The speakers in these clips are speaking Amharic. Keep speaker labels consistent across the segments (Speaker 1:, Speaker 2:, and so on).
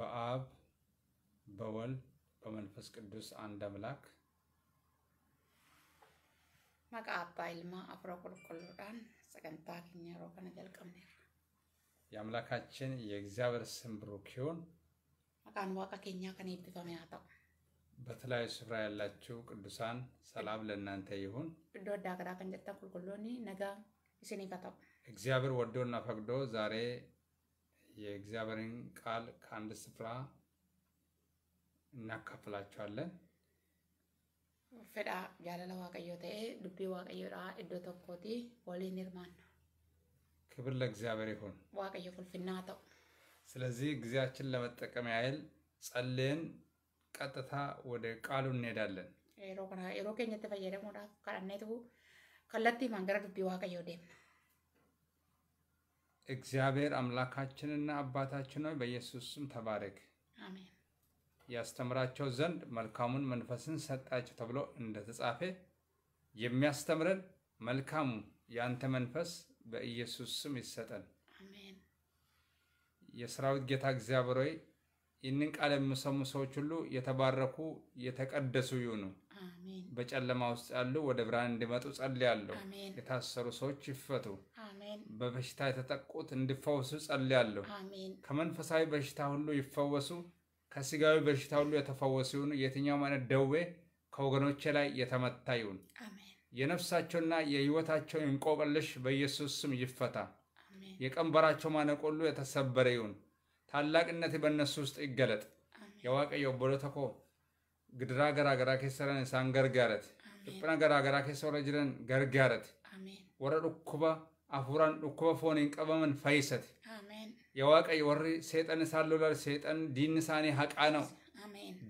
Speaker 1: በአብ በወልድ በመንፈስ ቅዱስ አንድ አምላክ
Speaker 2: መቃ አባ ይልማ አፍሮ ቁልቁሎዳን ጸገንታ ኪኛ ሮከነ ጀልቀምኔ
Speaker 1: የአምላካችን የእግዚአብሔር ስም ብሩክ ይሁን።
Speaker 2: መቃን ዋቃ ኬኛ ከኔ ቢፈም ያጠው
Speaker 1: በተለያዩ ስፍራ ያላችሁ ቅዱሳን ሰላም ለእናንተ ይሁን።
Speaker 2: እዶ ዳገዳ ከንጀታ ቁልቁሎኒ ነጋ ይስኒ ከጠው
Speaker 1: እግዚአብሔር ወዶና ፈቅዶ ዛሬ የእግዚአብሔርን ቃል ከአንድ ስፍራ እናካፍላቸዋለን።
Speaker 2: ፍዳ ያለለ ዋቀዮ ተኤ ዱቢ እዶ ተኮቲ ወሊን ርማን
Speaker 1: ክብር ለእግዚአብሔር ይሁን።
Speaker 2: ዋቀዮ ቁልፍና ተው።
Speaker 1: ስለዚህ ጊዜያችን ለመጠቀም ያህል ጸልየን ቀጥታ ወደ ቃሉ እንሄዳለን።
Speaker 2: ሮ ሮ ኬኘ ተፈየደ ሞዳ ከነቱ ከለቲ መንገረ ዱቢ ዋቀዮ ደም
Speaker 1: እግዚአብሔር አምላካችንና አባታችን ሆይ በኢየሱስ ስም ተባረክ። ያስተምራቸው ዘንድ መልካሙን መንፈስን ሰጣቸው ተብሎ እንደተጻፈ የሚያስተምረን መልካሙ የአንተ መንፈስ በኢየሱስ ስም ይሰጠን። የሰራዊት ጌታ እግዚአብሔር ሆይ ይህንን ቃል የሚሰሙ ሰዎች ሁሉ የተባረኩ የተቀደሱ ይሁኑ። በጨለማ ውስጥ ያሉ ወደ ብርሃን እንዲመጡ ጸልያለሁ። የታሰሩ ሰዎች ይፈቱ። በበሽታ የተጠቁት እንዲፈወሱ ጸልያለሁ። ከመንፈሳዊ በሽታ ሁሉ ይፈወሱ፣ ከስጋዊ በሽታ ሁሉ የተፈወሱ ይሁኑ። የትኛውም አይነት ደዌ ከወገኖቼ ላይ የተመታ ይሁን። የነፍሳቸውና የሕይወታቸው እንቆቅልሽ በኢየሱስ ስም ይፈታ። የቀንበራቸው ማነቆሉ የተሰበረ ይሁን። ታላቅነት በእነሱ ውስጥ ይገለጥ። የዋቀየው ቦለተኮ ግድራ ገራገራ ኬሰረን ሳን ገርጋረት ጥጵና ገራገራ ኬሰረ ጅረን ገርጋረት ወረ ዱኩባ አፉራን ዱኩባ ፎኔን ቀበመን ፈይሰት የዋቀይ ወሪ ሴጠን ሳሎላል ሴጠን ዲንሳኔ ሀቃ ነው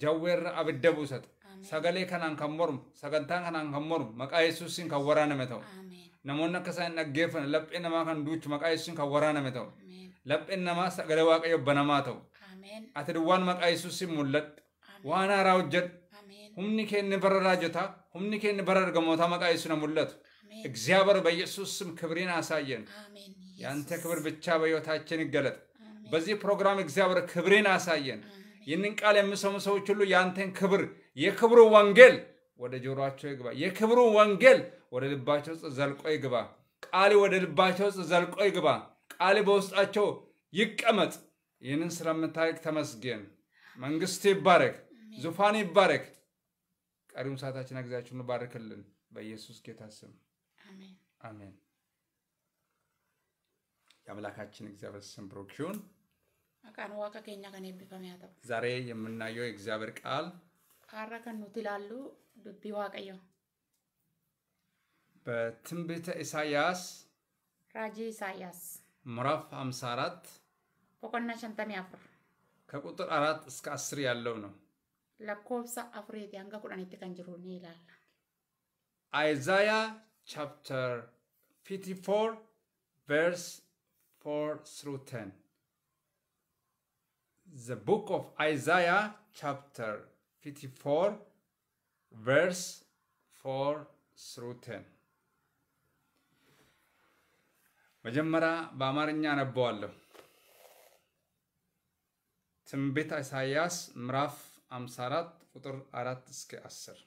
Speaker 1: ጀዌር አብደቡ ሰጥ ሰገሌ ከናን ከሞርም ሰገንታን ከናን ከሞርም መቃ የሱስን ከወራ ነሞነ ከሳይን ነጌፈን ለጴ ነማ ከንዱች መቃ የሱስን ከወራ Lapheen namaa sagalee waaqayyo banamaa ta'u. Ati duwwaan maqaa Yesuusiin mul'adhu. Waan haaraa hojjedhu. Humni keenya bara raajotaa, humni keenya bara ergamootaa maqaa Yesuus na mul'atu. እግዚአብሔር በኢየሱስም ክብሬን አሳየን። የአንተ ክብር ብቻ በሕይወታችን ይገለጥ። በዚህ ፕሮግራም እግዚአብሔር ክብሬን አሳየን። ይህንን ቃል የሚሰሙ ሰዎች ሁሉ የአንተን ክብር የክብሩ ወንጌል ወደ ጆሮአቸው ይግባ። የክብሩ ወንጌል ወደ ልባቸው ውስጥ ዘልቆ ይግባ። ቃል ወደ ልባቸው ውስጥ ዘልቆ ይግባ። ቃል በውስጣቸው ይቀመጥ። ይህንን ስለምታደርግ ተመስገን። መንግስት ይባረክ፣ ዙፋን ይባረክ። ቀሪውን ሰዓታችን ጊዜያችሁን እንባርክልን በኢየሱስ ጌታ ስም አሜን። የአምላካችን እግዚአብሔር ስም ብሩክ ይሁን። ዛሬ የምናየው የእግዚአብሔር ቃል
Speaker 2: አረከኑት ይላሉ ዱቢ ዋቀዮ
Speaker 1: በትንቢተ ኢሳያስ
Speaker 2: ራጂ ኢሳያስ ምዕራፍ am boqonnaa shantamii na
Speaker 1: ከቁጥር አራት እስከ አስር ያለው ነው።
Speaker 2: lakkoofsa afuriiti hanga kudhanitti
Speaker 1: Isaiah chapter 54 verse 4 through 10. The book of Isaiah chapter 54 verse 4 through 10. መጀመሪያ በአማርኛ አነበዋለሁ። ትንቢተ ኢሳያስ ምዕራፍ 54 ቁጥር 4 እስከ 10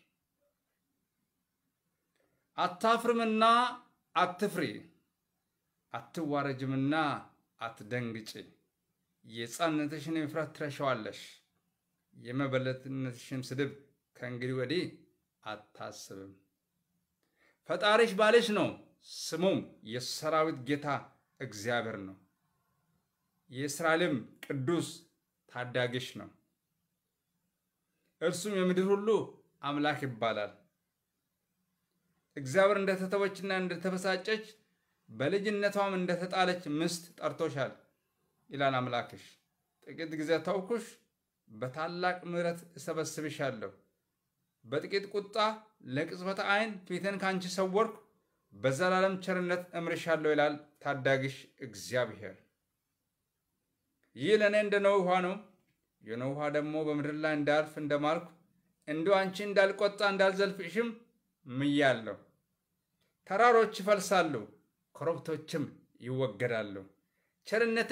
Speaker 1: አታፍርምና አትፍሪ፣ አትዋረጅምና አትደንግጪ። የሕፃንነትሽን እፍረት ትረሻዋለሽ፣ የመበለትነትሽን ስድብ ከእንግዲህ ወዲህ አታስብም። ፈጣሪሽ ባልሽ ነው። ስሙም የሰራዊት ጌታ እግዚአብሔር ነው። የእስራኤልም ቅዱስ ታዳጊሽ ነው። እርሱም የምድር ሁሉ አምላክ ይባላል። እግዚአብሔር እንደተተወችና እንደተበሳጨች በልጅነቷም እንደተጣለች ምስት ጠርቶሻል ይላል አምላክሽ። ጥቂት ጊዜ ተውኩሽ፣ በታላቅ ምሕረት እሰበስብሻለሁ። በጥቂት ቁጣ ለቅጽበት ዓይን ፊትን ካንቺ ሰወርኩ በዘላለም ቸርነት እምርሻለሁ ይላል ታዳጊሽ እግዚአብሔር። ይህ ለእኔ እንደ ነው ውሃ ነው። የኖ ውሃ ደግሞ በምድር ላይ እንዳልፍ እንደማልኩ እንዲሁ አንቺ እንዳልቆጣ እንዳልዘልፍሽም ምያለሁ። ተራሮች ይፈልሳሉ፣ ኮረብቶችም ይወገዳሉ። ቸርነቴ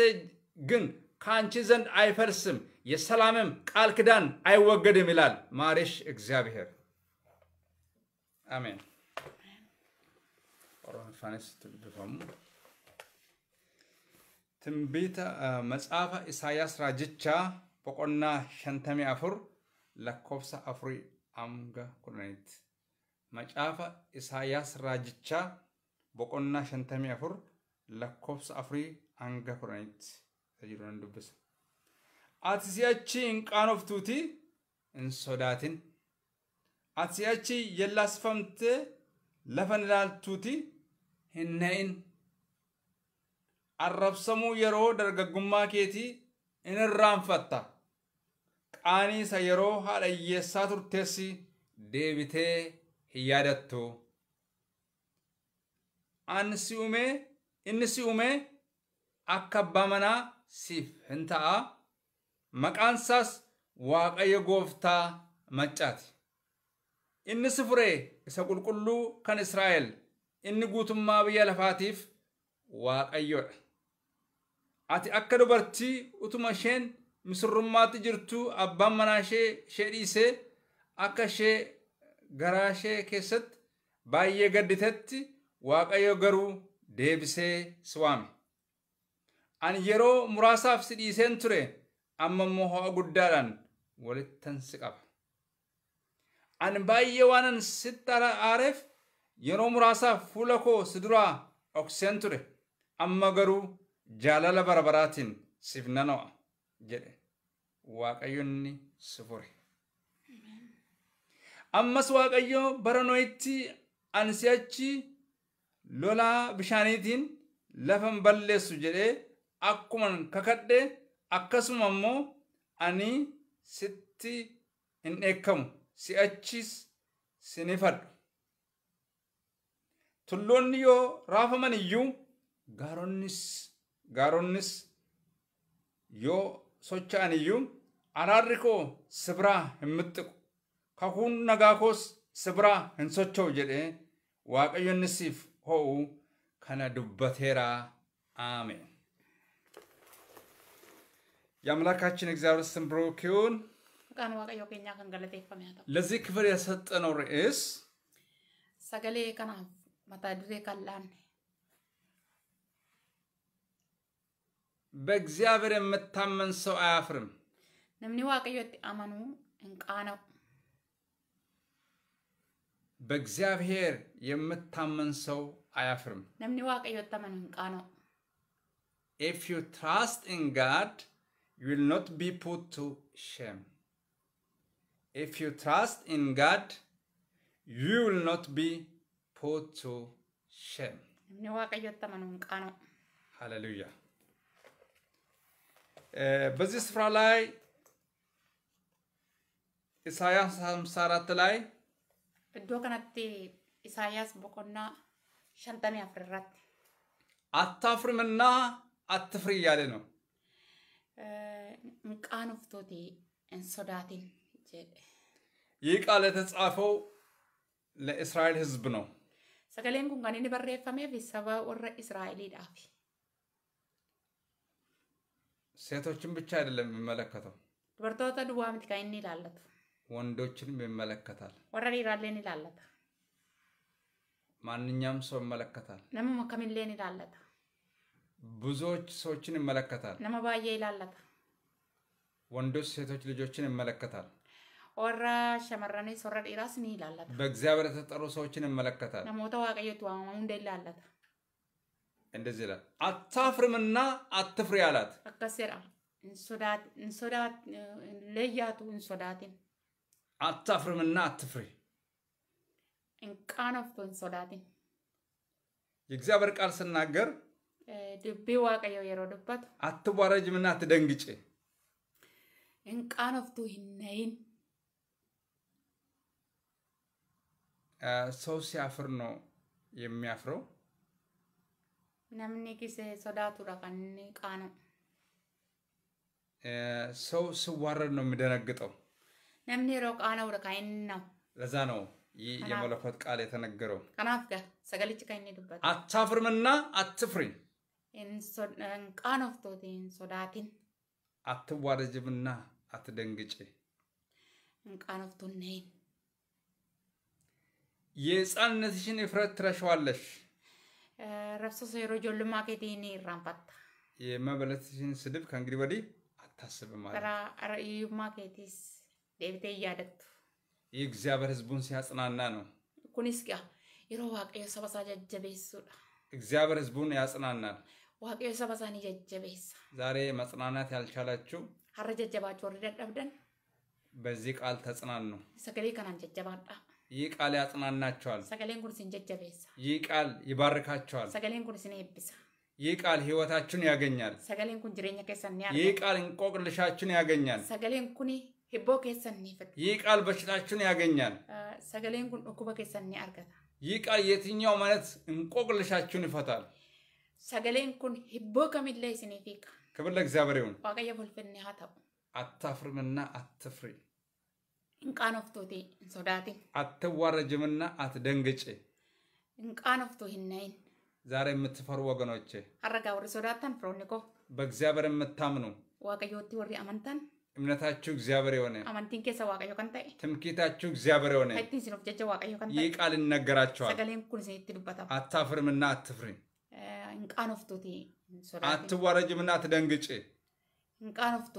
Speaker 1: ግን ከአንቺ ዘንድ አይፈልስም፣ የሰላምም ቃል ክዳን አይወገድም ይላል ማሪሽ እግዚአብሔር። አሜን። ፈነስ ትልድፈሙ ትንቢተ መጽሐፈ ኢሳያስ ራጅቻ በቆና ሸንተሚ አፍር ለኮብሰ አፍሪ አምገ ኩነኒት መጽሐፈ ኢሳያስ ራጅቻ በቆና ሸንተሚ አፍር ለኮብሰ አፍሪ አንገ ኩነኒት ተጅሮ ንዱብስ አትሲያቺ እንቃኖፍ ቱቲ እንሶዳትን አትሲያቺ የላስፈምት ለፈንላል ቱቲ hin na'in arrabsamuu yeroo dargaggummaa keetii in irraanfatta qaaniisa yeroo haadha turteessi deebitee hin yaadattoo an si inni akka abbaa manaa siif hin ta'a maqaansaas waaqayyo gooftaa maccaati inni si furee isa qulqulluu kan israa'el inni guutummaa biyya lafaatiif waaqayyoodha. Ati akka dubartii utuma isheen misirrummaatti jirtu abbaan manaa ishee dhiisee akka ishee garaa ishee keessatti baay'ee gadditetti waaqayyo garuu deebisee si waame. Ani yeroo muraasaaf si dhiiseen ture amma immoo ho'a guddaadhaan walittan si qaba. Ani baay'ee waanan sitti aareef yeroo muraasaaf fuula koo si duraa dhokseen ture amma garuu jaalala barabaraatiin siif nano'a jedhe inni si fure. Ammas waaqayyo bara noyitti an si'achi lolaa bishaaniitiin lafan balleessu jedhee akkuman kakadhe akkasuma immoo ani sitti hin dheekkamu si'achis sinifadhu. tulloonni yoo raafaman iyyuu gaaronnis gaaronnis yoo socha'an iyyuu araarri koo sibiraa hin mixxiqu kakuun nagaa koos sibiraa hin socho'u jedhee waaqayyo siif ho'u kana dubbateera አሜን። የአምላካችን እግዚአብሔር ስም ብሩክ ይሁን። ለዚህ ክፍል የሰጠነው ርዕስ
Speaker 2: ሰገሌ ከናፍ matadire kallane
Speaker 1: በእግዚአብሔር የምታመን ሰው አያፍርም
Speaker 2: ነምኒ ዋቀዮት አማኑ እንቃ ነው
Speaker 1: በእግዚአብሔር የምታመን ሰው አያፍርም
Speaker 2: ነምኒ ዋቀዮት አማኑ እንቃ ነው
Speaker 1: if you trust in god you will not be put to shame if you trust in god you will not be ፖቶ shem.
Speaker 2: Namni waaqayyo itti amanu
Speaker 1: ሃሌሉያ። በዚህ ስፍራ ላይ ኢሳያስ 54 ላይ
Speaker 2: እዶ ከነቲ ኢሳያስ ቦቆና ሸንተሚ አፍርራት
Speaker 1: አታፍርምና አትፍሪ እያለ ነው።
Speaker 2: እንቃን ፍቶቴ እንሶዳቴን
Speaker 1: ይህ ቃል የተጻፈው ለእስራኤል ህዝብ ነው።
Speaker 2: Sagaleen kun kan inni barreeffameef saba warra Israa'eliidhaaf.
Speaker 1: ሴቶችን ብቻ አይደለም malakkatu.
Speaker 2: dubartoota duwwaa miti kan inni ilaallatu
Speaker 1: ወንዶችንም ይመለከታል።
Speaker 2: warra dhiiraallee ni ilaallata
Speaker 1: ማንኛውም ሰው ይመለከታል።
Speaker 2: nama akkamillee ni ilaallata
Speaker 1: Buzoochi ብዙዎች hin ይመለከታል። nama
Speaker 2: baay'ee ilaallata
Speaker 1: ወንዶች ሴቶች hin ይመለከታል።
Speaker 2: ወራ ሸመራኔ ሶራ ዲራስ ኒ ይላላታ።
Speaker 1: በእግዚአብሔር የተጠሩ ሰዎችን እመለከታል።
Speaker 2: ነሞተ ዋቀየቱ አሁን እንደ ይላላታ
Speaker 1: እንደዚህ ይላል። አታፍርምና አትፍሪ አላት።
Speaker 2: አከሰራ እንሶዳት እንሶዳት ለያቱ እንሶዳትን
Speaker 1: አታፍርምና አትፍሪ
Speaker 2: እንቃኖፍቶ እንሶዳትን
Speaker 1: የእግዚአብሔር ቃል ስናገር
Speaker 2: ድቤ ዋቀየው የሮ ድበቱ
Speaker 1: አትዋረጅምና አትደንግጭ
Speaker 2: እንቃኖፍቱ ይነይን
Speaker 1: ሰው ሲያፍር ነው የሚያፍረው።
Speaker 2: ነምኒ ጊዜ ሶዳቱ ረቀኒ ቃኑ
Speaker 1: ሰው ስዋረድ ነው የሚደነግጠው።
Speaker 2: ነምኒ የሮ ቃነው ረቃይን ነው።
Speaker 1: ለዛ ነው ይህ የመለኮት ቃል የተነገረው።
Speaker 2: ከናፍ ሰገልች ሰገሊች
Speaker 1: አታፍርምና አትፍሪ
Speaker 2: ቃኖፍቶቴን ሶዳቲን
Speaker 1: አትዋረጅምና አትደንግጭ
Speaker 2: ቃኖፍቱን ነይን
Speaker 1: የህፃንነትሽን እፍረት ትረሸዋለሽ።
Speaker 2: ረብሶ የሮ ጆልማ ኬቴኒ ይራንፋታ
Speaker 1: የመበለትሽን ስድብ ከእንግዲህ ወዲህ አታስብም ማለት
Speaker 2: ራእዩማ ኬቲስ ዴብቴ እያደቱ
Speaker 1: የእግዚአብሔር ህዝቡን ሲያጽናና ነው።
Speaker 2: ኩኒስ ጋ የሮ ዋቀዮ ሰበሳ ጀጀቤሱዳ
Speaker 1: እግዚአብሔር ህዝቡን ያጽናናል።
Speaker 2: ዋቀዮ ሰበሳን ጀጀቤሳ
Speaker 1: ዛሬ መጽናናት ያልቻላችሁ
Speaker 2: ሀረ ጀጀባችሁ ወርደን ደብደን
Speaker 1: በዚህ ቃል ተጽናን ነው
Speaker 2: ሰገሌ ከናን ጀጀባዳ
Speaker 1: ይህ ቃል ያጽናናቸዋል።
Speaker 2: ሰገሌን ኩን ሲን ጀጀቤሳ
Speaker 1: ይህ ቃል ይባርካቸዋል።
Speaker 2: ሰገሌን ኩን ሲን ኤብሳ
Speaker 1: ይህ ቃል ህይወታችሁን ያገኛል።
Speaker 2: ሰገሌን ኩን ጅሬኛ ኬሰን ይህ
Speaker 1: ቃል እንቆቅልሻችሁን ያገኛል።
Speaker 2: ሰገሌን ኩን ሂቦ ኬሰን ኒፈት
Speaker 1: ይህ ቃል በሽታችሁን ያገኛል።
Speaker 2: ሰገሌን ኩን ኡኩበ ኬሰን አርገታ
Speaker 1: ይህ ቃል የትኛው ማለት እንቆቅልሻችን ይፈታል።
Speaker 2: ሰገሌን ኩን ሂቦ ከሚለ ሲኒፊካ
Speaker 1: ክብር ለእግዚአብሔር ይሁን።
Speaker 2: ዋቀየ ፉልፍኒ ሀ
Speaker 1: አታፍርምና አትፍሪ።
Speaker 2: እንቃን እንሶዳቴ
Speaker 1: አትዋረጅምና አትደንግጭ
Speaker 2: እንቃኖፍቶ ኦፍቶ
Speaker 1: ዛሬ የምትፈሩ ወገኖቼ
Speaker 2: አረጋ ወሪ ሶዳታን ፍሮኒኮ
Speaker 1: በእግዚአብሔር የምታምኑ
Speaker 2: ዋቀዮቲ ወሪ አመንታን
Speaker 1: እምነታችሁ እግዚአብሔር የሆነ
Speaker 2: አመንቲን ኬሰ ዋቀዮ ከንታኤ
Speaker 1: ትምኪታችሁ እግዚአብሔር የሆነ አይቲን
Speaker 2: ሲኖፍ ጀጀ ዋቀዮ ከንታኤ ይህ
Speaker 1: ቃል ይነገራችኋል ሰገሌን
Speaker 2: ኩን ሲኒቲ ዱበታ
Speaker 1: አታፍርምና አትፍሪ እንቃን አትዋረጅምና አትደንግጭ እንቃን ኦፍቶ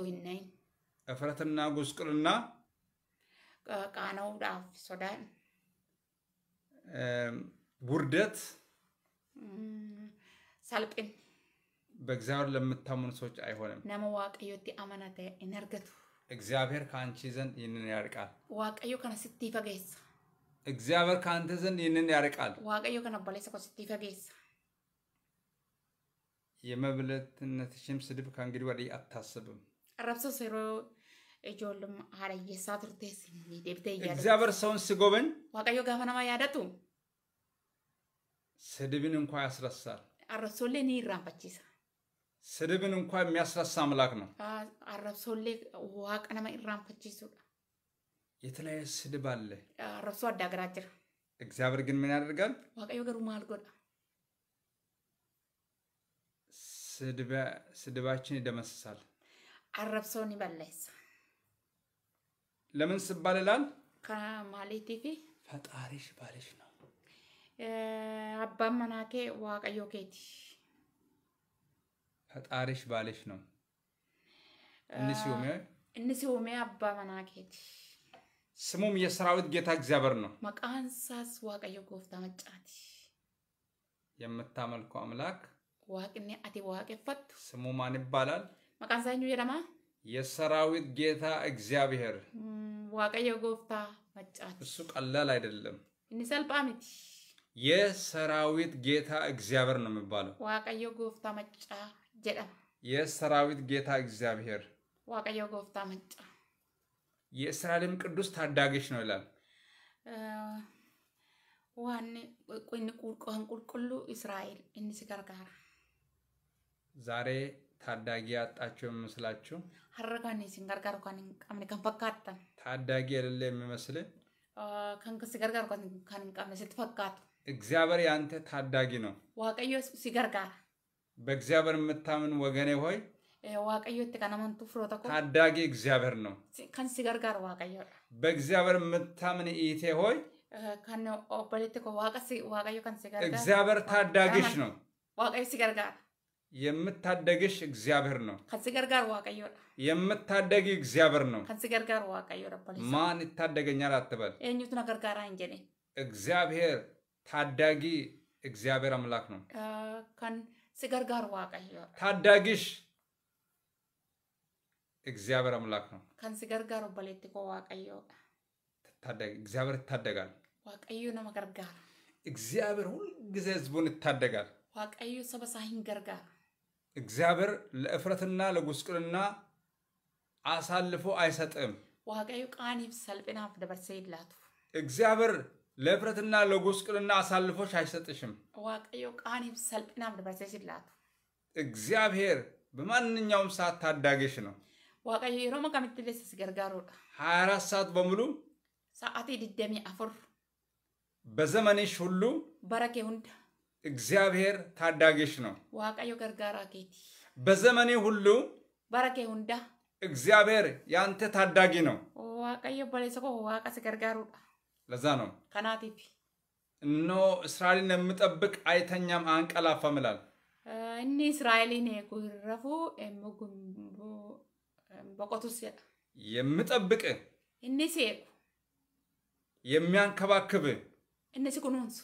Speaker 1: እፍረትና ጉስቁልና
Speaker 2: qaanuudhaaf ሶዳን ውርደት ሳልጴን
Speaker 1: በእግዚአብሔር ለምታምኑ ሰዎች አይሆንም።
Speaker 2: ነመ ዋቀዮቲ አመናተ ኢነርገቱ
Speaker 1: እግዚአብሔር ከአንቺ ዘንድ ይህንን ያርቃል።
Speaker 2: ዋቀዮ ከነ ስቲ ፈገስ
Speaker 1: እግዚአብሔር ከአንተ ዘንድ ይህንን ያርቃል።
Speaker 2: ዋቀዮ ከነ በሌሰ ኮ ስቲ ፈገስ
Speaker 1: የመብለትነትሽም ስድብ ከእንግዲህ ወዲህ አታስብም።
Speaker 2: ረብሶ ሲሮ ijoolleen haadha hiyyeessaa turtees እግዚአብሔር
Speaker 1: ሰውን ሲጎበኝ
Speaker 2: waaqayyo gaafa nama yaadatu
Speaker 1: ስድብን እንኳ ያስረሳል።
Speaker 2: አረብሶሌ ኒ ይራንፋቺሳ
Speaker 1: ስድብን እንኳ የሚያስረሳ አምላክ ነው።
Speaker 2: አረብሶሌ ዋቀ ነመ
Speaker 1: የተለያየ ስድብ አለ።
Speaker 2: አረብሶ አዳገራ
Speaker 1: እግዚአብሔር ግን ምን ያደርጋል?
Speaker 2: waaqayyo ገሩ ማል
Speaker 1: ስድባችን ይደመስሳል።
Speaker 2: አረብሶን ይበለይሳ
Speaker 1: ለምን ስባልላል? ይላል
Speaker 2: ከማሌቲ ፊ
Speaker 1: ፈጣሪሽ ባልሽ ነው።
Speaker 2: አባን መናኬ ዋቀዮ ኬቲ
Speaker 1: ፈጣሪሽ ባልሽ ነው።
Speaker 2: እንሲሆሜ እንሲሆሜ አባ መናኬቲ
Speaker 1: ስሙም የሰራዊት ጌታ እግዚአብሔር ነው።
Speaker 2: መቃንሳስ ዋቀዮ ጎፍታ መጫት
Speaker 1: የምታመልከው አምላክ
Speaker 2: ዋቅኔ አቲ ዋቄፈቱ
Speaker 1: ስሙ ማን ይባላል?
Speaker 2: መቃንሳኙ የለማ
Speaker 1: የሰራዊት ጌታ እግዚአብሔር
Speaker 2: mm, ዋቀየ ጎፍታ መጫት
Speaker 1: እሱ ቀላል አይደለም። እንሰልጳ የሰራዊት ጌታ እግዚአብሔር ነው የሚባለው።
Speaker 2: ዋቀየ ጎፍታ መጫ ጀደም
Speaker 1: የሰራዊት ጌታ እግዚአብሔር
Speaker 2: ዋቀየ ጎፍታ መጫ
Speaker 1: የእስራኤልም ቅዱስ ታዳጊሽ ነው ይላል።
Speaker 2: ዋን ቁልቁሉ እስራኤል እንስ ገርጋራ
Speaker 1: ዛሬ ታዳጊ ያጣቸው የሚመስላችሁ
Speaker 2: ሀረጋኒ ሲንጋርጋር ኳን ቀምኒ ከን
Speaker 1: ታዳጊ የሌለ የሚመስል
Speaker 2: ከንክስ ኳን ከን ቀምኒ ስትፈካቱ
Speaker 1: እግዚአብሔር ያንተ ታዳጊ ነው።
Speaker 2: ዋቀዮ ሲገርጋር
Speaker 1: በእግዚአብሔር የምታምን ወገኔ ሆይ
Speaker 2: ዋቀዮ ተቀናመንቱ ፍሮታ
Speaker 1: ታዳጊ እግዚአብሔር ነው።
Speaker 2: ከን ሲገርጋር ዋቀዮ
Speaker 1: በእግዚአብሔር የምታምን ኢቴ ሆይ
Speaker 2: ከን ኦበሌት ዋቀዮ ከን ሲገርጋር እግዚአብሔር
Speaker 1: ታዳጊሽ ነው።
Speaker 2: ዋቀዮ ሲገርጋር
Speaker 1: የምታደግሽ እግዚአብሔር ነው።
Speaker 2: ከዚገርጋር ዋቀዮ
Speaker 1: የምታደጊ እግዚአብሔር ነው።
Speaker 2: ከሲገርጋር ዋቀዮ
Speaker 1: ማን ይታደገኛል አትበል።
Speaker 2: ነገር ጋር እንጀኔ
Speaker 1: እግዚአብሔር ታዳጊ እግዚአብሔር አምላክ ነው።
Speaker 2: ከን ሲገርጋር ዋቀዮ
Speaker 1: ታዳጊሽ እግዚአብሔር አምላክ ነው።
Speaker 2: ከን ሲገርጋር በሌት ኮ ዋቀዮ
Speaker 1: ታዳጊ እግዚአብሔር ይታደጋል።
Speaker 2: ዋቀዮ ነው መገርጋር
Speaker 1: እግዚአብሔር ሁልጊዜ ህዝቡን ይታደጋል።
Speaker 2: ዋቀዩ ሰበሳሂን ገርጋር
Speaker 1: እግዚአብሔር ለእፍረትና ለጉስቅልና አሳልፎ አይሰጥም።
Speaker 2: ዋጋዩ ቃን ሰልጴና ደበርሰ ይላቱ
Speaker 1: እግዚአብሔር ለእፍረትና ለጉስቅልና አሳልፎች አይሰጥሽም።
Speaker 2: ዋቀዮ ቃን ሰልጴና ደበርሰ ይላቱ
Speaker 1: እግዚአብሔር በማንኛውም ሰዓት ታዳጊሽ ነው።
Speaker 2: ዋቀዮ የሮመ ከምትለስ ሲገርጋሩ
Speaker 1: 24 ሰዓት በሙሉ
Speaker 2: ሰዓት ድደሚ አፍር
Speaker 1: በዘመንሽ ሁሉ በረኬ ሁንዳ እግዚአብሔር ታዳጊሽ ነው።
Speaker 2: ዋቀዮ ገርጋራ ኬቲ
Speaker 1: በዘመኔ ሁሉ በረኬ ሁንዳ እግዚአብሔር ያንተ ታዳጊ ነው።
Speaker 2: ዋቀዮ በሌሰኮ ዋቀስ ገርጋሩዳ ለዛ ነው ከናቲፊ
Speaker 1: እኖ እስራኤልን የምጠብቅ አይተኛም አንቀላፋም ይላል።
Speaker 2: እኒ እስራኤልን ጉረፉ በቆቱስ
Speaker 1: የምጠብቅ እኒስ የሚያንከባክብ
Speaker 2: እኒስ ቁኑንሱ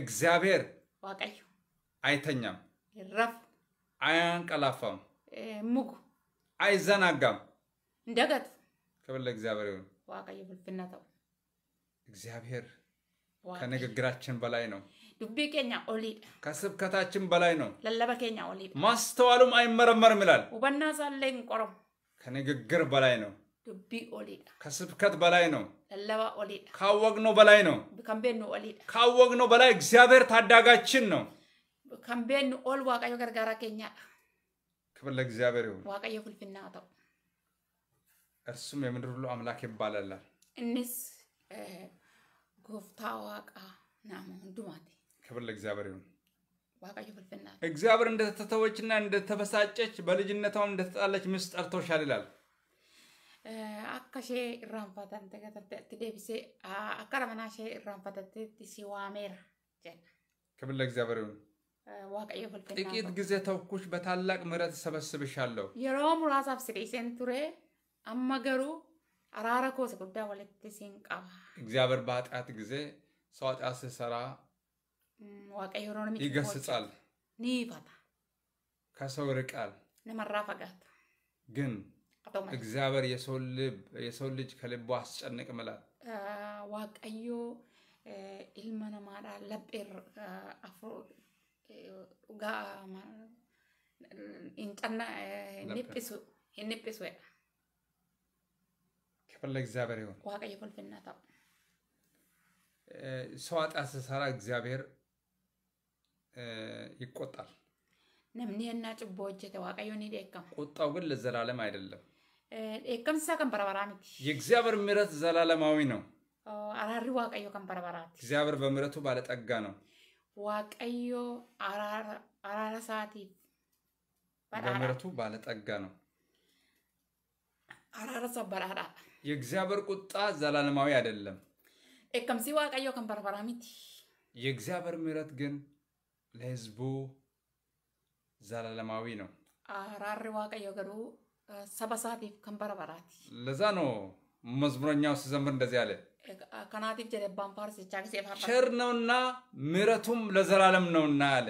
Speaker 1: እግዚአብሔር waaqayyo አይተኛም፣ ይረፍ፣ አያንቀላፋም፣ ሙጉ አይዘናጋም። እንደገት ክብር ለእግዚአብሔር ይሁን።
Speaker 2: waaqayyo ብልፍና
Speaker 1: እግዚአብሔር ከንግግራችን በላይ ነው።
Speaker 2: ዱቤ ኬኛ ኦሊድ
Speaker 1: ከስብከታችን በላይ ነው።
Speaker 2: ለለበ ኬኛ ኦሊድ
Speaker 1: ማስተዋሉም አይመረመርም ይላል።
Speaker 2: ውበና ሳለ እንቆረም
Speaker 1: ከንግግር በላይ ነው። ከስብከት በላይ ነው። ካወቅነው በላይ ነው። ካወቅነው በላይ እግዚአብሔር ታዳጋችን ነው። ክብር ለእግዚአብሔር ይሁን። እርሱም የምድር ሁሉ አምላክ ይባላል።
Speaker 2: እኔስ ጎፍታ ዋቃ ናሙ ሁንዱማቲ
Speaker 1: ክብር ለእግዚአብሔር ይሁን። እግዚአብሔር እንደተተወችና እንደተበሳጨች በልጅነቷም እንደተጣለች ሚስት ጠርቶሻል ይላል።
Speaker 2: akka ishee gatatte itti deebisee akka ramanaa ishee itti si waameera jenna። ክብር ለእግዚአብሔር Waaqayyoo fulfinnaa ጥቂት
Speaker 1: ጊዜ ተውኩሽ፣ በታላቅ ምሕረት እሰበስብሻለሁ።
Speaker 2: yeroo muraasaaf si ture amma garuu araara koosa guddaa walitti siin qaba።
Speaker 1: እግዚአብሔር በኃጢአት ጊዜ ሰው ኃጢአት ሲሰራ
Speaker 2: waaqayyo roon ይገስጻል፣ ni ይፈታ፣
Speaker 1: Kasoo riqaal.
Speaker 2: namarraa fagaata Gin. እግዚአብሔር
Speaker 1: የሰው ልጅ ከልቦ አስጨንቅ ምላል
Speaker 2: ዋቀዮ ኢልመነማዳ ለጴር አፍሮ ጋ ኢንጠና ኒጲሱ ኒጲሱ እግዚአብሔር ይሆን ዋቀዮ ኮልፍና
Speaker 1: ሰው ኃጢአት ሲሰራ እግዚአብሔር ይቆጣል።
Speaker 2: ነምኒ እና ጭቦ ሆጀተ ዋቀዮ ኒ ዴቀም
Speaker 1: ቁጣው ግን ለዘላለም አይደለም።
Speaker 2: dheekkamsi isaa kan barabaraa miti
Speaker 1: የእግዚአብሔር ምሕረት ዘላለማዊ ነው
Speaker 2: አራሪ waaqayዮ kan barabaraati
Speaker 1: እግዚአብሔር በምሕረቱ ባለጠጋ ነው
Speaker 2: waaqayዮ አራራ ሰዓቲፍ በምሕረቱ
Speaker 1: ባለጠጋ ነው
Speaker 2: አራራ ሳ በራራ
Speaker 1: የእግዚአብሔር ቁጣ ዘላለማዊ አይደለም
Speaker 2: dheekkamsi waaqayyo kan barabaraa miti
Speaker 1: የእግዚአብሔር ምሕረት ግን ለሕዝቡ ዘላለማዊ ነው
Speaker 2: አራሪ waaqayዮ ገሩ saba ከንበረ kan
Speaker 1: ለዛ ነው መዝሙረኛው ሲዘምር እንደዚህ አለ
Speaker 2: ከናቲፍ ጀደ ባምፓር ሲቻክ ሴፋ ቸር
Speaker 1: ነውና ምረቱም ለዘላለም ነውና አለ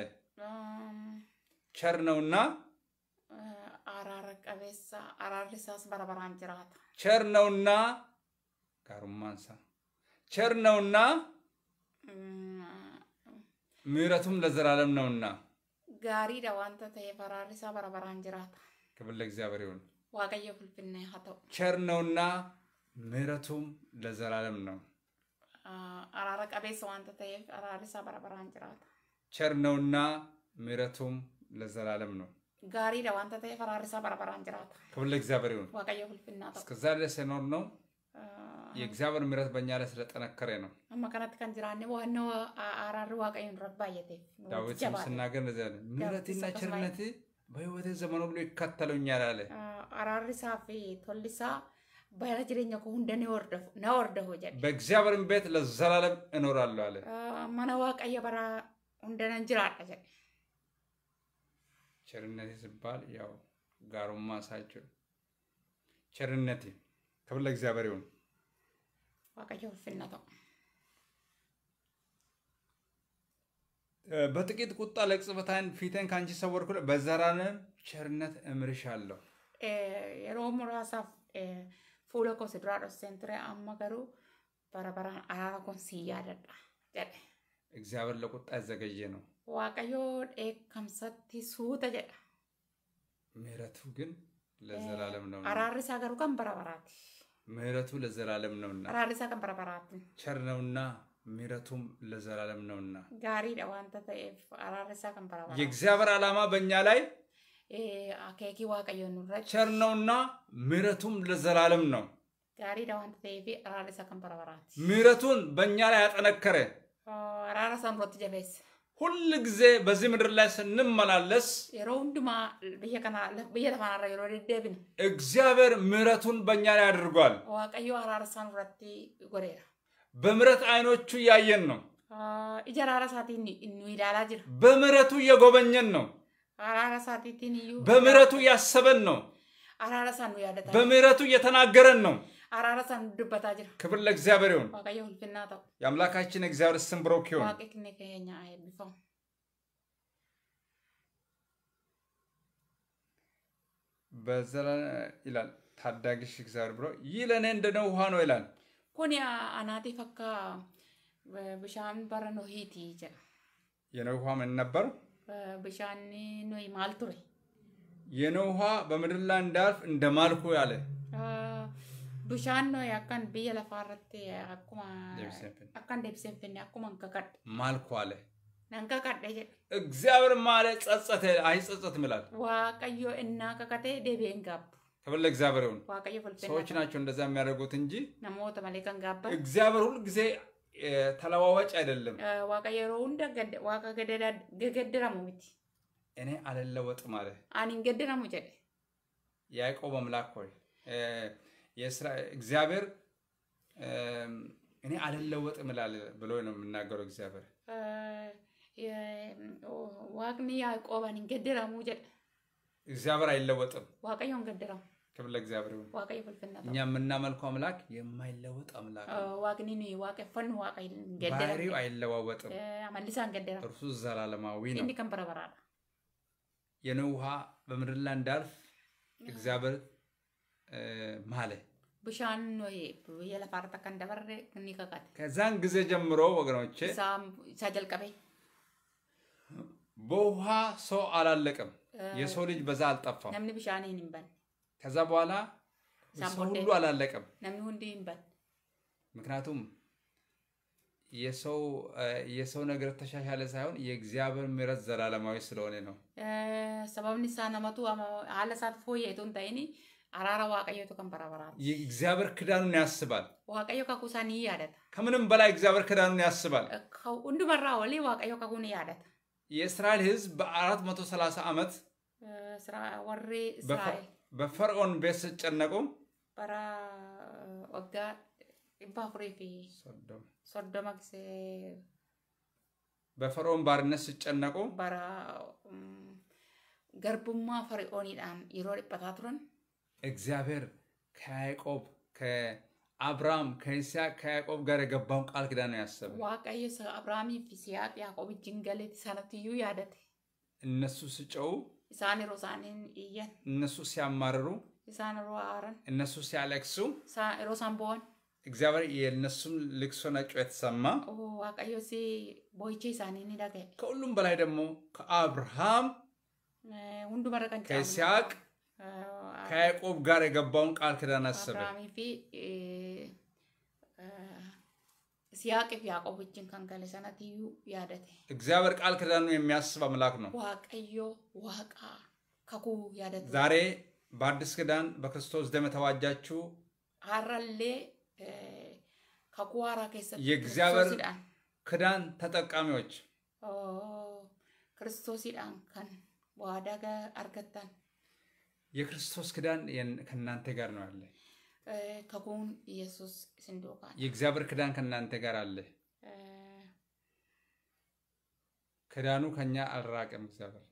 Speaker 1: ቸር ነውና
Speaker 2: አራረ ቀቤሳ አራርሳስ በረበራን ጅራታ
Speaker 1: ቸር ነውና ጋሩማንሳ ቸር ነውና ምረቱም ለዘላለም ነውና
Speaker 2: ጋሪ ዳዋንተ ተየፈራሪሳ ፈራርሳ በረበራን ጅራታ
Speaker 1: ክብር ለእግዚአብሔር ይሁን።
Speaker 2: ዋቀየ ዋቀየሁልብና ሀተው
Speaker 1: ቸር ነውና ምህረቱም ለዘላለም ነው።
Speaker 2: አራራ ቀቤሰ ዋንተ ተየፍ አራሪሳ በረበራን ጅራታ
Speaker 1: ቸር ነውና ምህረቱም ለዘላለም ነው።
Speaker 2: ጋሪ ለዋንተ ተየ አራሪሳ በረበራን ጅራታ
Speaker 1: ክብር ለእግዚአብሔር ይሁን።
Speaker 2: ዋቀየ ተው
Speaker 1: እስከዛ ድረስ የኖር ነው የእግዚአብሔር ምሕረት በእኛ ላይ ስለጠነከረ ነው።
Speaker 2: አማካናት ከንዝራኔ ዋኖ አራር ዋቀዩን ረባ የቴ ዳዊት
Speaker 1: ስናገር ምሕረትና ቸርነት በህይወቴ ዘመኑ ሁሉ ይከተሉኛል አለ።
Speaker 2: አራሪሳ ፊ ቶሊሳ ሁንደ ነወርደሆ ጀ
Speaker 1: ቤት ለዘላለም እኖራለሁ አለ።
Speaker 2: መነ ዋቀየ በራ ሁንደነን ጅራለ
Speaker 1: ቸርነት ሲባል ያው ጋሩማ ሳቸው ቸርነት ክብር ለእግዚአብሔር ይሁን።
Speaker 2: ዋቀየ ፍነተው
Speaker 1: በጥቂት ቁጣ ለቅጽበታን ፊቴን ከአንቺ ሰወርኩ፣ በዘላለም ቸርነት እምርሻለሁ። የሮም እግዚአብሔር ለቁጣ ያዘገየ ነው። ዋቀዮ ግን ለዘላለም ነው። አራሪስ ለዘላለም ነውና አራሪስ ቀን ምረቱም ለዘላለም ነውና
Speaker 2: ጋሪ ለዋንተ ተኤፍ አራረሳ ከንበራ የእግዚአብሔር
Speaker 1: ዓላማ በእኛ ላይ
Speaker 2: አኬኪ ዋቀዮ ኑረ ቸር
Speaker 1: ነውና ምረቱም ለዘላለም ነው።
Speaker 2: ጋሪ ለዋንተ ተኤፍ አራረሳ ከንበራ በራት
Speaker 1: ምሕረቱን በእኛ ላይ ያጠነከረ
Speaker 2: አራረሳ ሮት ጀበስ ሁል
Speaker 1: ጊዜ በዚህ ምድር ላይ ስንመላለስ
Speaker 2: የሮ ሁንዱማ ብየ ተማናረ
Speaker 1: እግዚአብሔር ምረቱን በእኛ ላይ አድርጓል።
Speaker 2: ዋቀዮ አራረሳ ረቲ ጎሬራ
Speaker 1: በምረት አይኖቹ እያየን ነው። በምረቱ እየጎበኘን ነው። አራራ በምረቱ እያሰበን ነው። በምረቱ እየተናገረን ነው። ክብር ለእግዚአብሔር ይሁን። የአምላካችን እግዚአብሔር ስም ብሮክ ይሁን። በዘላ ይላል ታዳጊሽ እግዚአብሔር ብሎ ይህ ለእኔ እንደ ውሃ ነው ይላል
Speaker 2: Kun anaatiif akka eh, bishaan bara Nohiitii jedha.
Speaker 1: የኖህ ውሃ ምን ነበር?
Speaker 2: ብሻን ኖይ ማል ቱሬ
Speaker 1: የኖህ ውሃ በምድር ላይ እንዳልፍ እንደማልኩ ያለ
Speaker 2: ብሻን ኖይ አካን ብየ ለፋረት አኩማ አካን ደብሰንፍን አኩማ እንከቀድ ማልኩ አለ ነንከቀደ
Speaker 1: እግዚአብሔር ማለ ጸጸተ አይ ጸጸት ምላል
Speaker 2: ዋቀዮ እና ከከተ ደቤን ጋቡ
Speaker 1: ተበለ እግዚአብሔር ይሁን። ሰዎች ናቸው እንደዛ የሚያደርጉት እንጂ እግዚአብሔር ሁል ጊዜ ተለዋዋጭ አይደለም። እኔ አልለወጥም አለ። ያዕቆብ አምላክ ሆይ እግዚአብሔር እኔ አልለወጥም ምላል ብሎ ነው የምናገረው እግዚአብሔር
Speaker 2: ዋቅኒ ያዕቆብ አንንገደራሙ ጀ
Speaker 1: እግዚአብሔር አይለወጥም
Speaker 2: ዋቀዮ እንገደራሙ
Speaker 1: ክብር ለእግዚአብሔር ይሁን። እኛ የምናመልኩ አምላክ የማይለወጥ አምላክ ባህሪው አይለዋወጥም። እርሱ ዘላለማዊ ነው። የኖህ ውሃ በምድር ላይ እንዳልፍ እግዚአብሔር ማለ። ከዛን ጊዜ ጀምሮ ወገኖቼ በውሃ ሰው አላለቅም። የሰው ልጅ በዛ አልጠፋም። ከዛ በኋላ ሰው ሁሉ አላለቀም። ምክንያቱም የሰው ነገር ተሻሻለ ሳይሆን የእግዚአብሔር ምረት ዘላለማዊ ስለሆነ ነው።
Speaker 2: ሳ ነመቱ ታይኒ አራራ በራበራ
Speaker 1: የእግዚአብሔር ክዳኑን ያስባል። ዋቀዮ ከምንም በላይ እግዚአብሔር ክዳኑን ያስባል።
Speaker 2: ወሌ ዋቀዮ ከኩን
Speaker 1: የእስራኤል ህዝብ በአራት መቶ ሰላሳ ዓመት
Speaker 2: ወሬ እስራኤል
Speaker 1: በፈርዖን ቤት ስጨነቁ በፈርዖን ባርነት ስጨነቁ
Speaker 2: ገርቡማ garbummaa ፈርዖኒidhaan yeroo dhiphataa
Speaker 1: እግዚአብሔር ከያዕቆብ ከአብርሃም ከይስሐቅ ከያዕቆብ ጋር የገባውን ቃል ኪዳን ነው ያሰበ።
Speaker 2: ዋቀየ አብርሃሚ አብርሃም ሲያቅ ያዕቆብ እጅን ገሌት ያደት
Speaker 1: እነሱ ስጨው
Speaker 2: ኢሳን ሮሳኒን እየን
Speaker 1: እነሱ ሲያማርሩ
Speaker 2: ኢሳን ሮአረን
Speaker 1: እነሱ ሲያለቅሱ ሮሳን ቦን እግዚአብሔር የእነሱን ልቅሶና ጩኸት ሰማ።
Speaker 2: ዋቀዮ ሲ ቦይቼ ኢሳኒን ዳገ ከሁሉም
Speaker 1: በላይ ደግሞ ከአብርሃም
Speaker 2: ሁንዱ መረቀን ከይስሐቅ
Speaker 1: ከያዕቆብ ጋር የገባውን ቃል ክዳን አሰበ።
Speaker 2: ሲያቅፍ ያዕቆብ እጅን ከንከለ ሰነትዩ ያደተ
Speaker 1: እግዚአብሔር ቃል ክዳኑ የሚያስብ አምላክ ነው።
Speaker 2: ዋቀዮ ዋቃ ከኩ ያደተ ዛሬ
Speaker 1: በአዲስ ክዳን በክርስቶስ ደም ተዋጃችሁ
Speaker 2: አረሌ ከኩዋራ ከሰ የእግዚአብሔር
Speaker 1: ክዳን ተጠቃሚዎች
Speaker 2: ክርስቶስ ይዳን ከን ዋዳገ አርገታን
Speaker 1: የክርስቶስ ክዳን ከእናንተ ጋር ነው ያለ
Speaker 2: ከጎን ኢየሱስ ስንዶቃ
Speaker 1: የእግዚአብሔር ክዳን ከእናንተ ጋር አለ። ክዳኑ ከኛ አልራቀም። እግዚአብሔር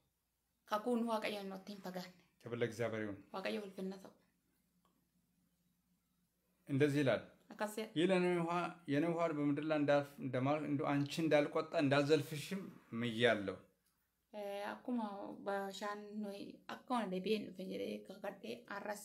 Speaker 2: ከጎኑ ዋቀዮ ኖቲን ፈጋን
Speaker 1: ክብር ለእግዚአብሔር ይሁን።
Speaker 2: ዋቀዮ ውልፍነተው
Speaker 1: እንደዚህ ይላል ይህ የነውሃ በምድር ላይ አንቺ እንዳልቆጣ እንዳልዘልፍሽም ምያለው
Speaker 2: አኩማ በሻን አኩማ ደቤን ፈጀሬ ከቀዴ አራስ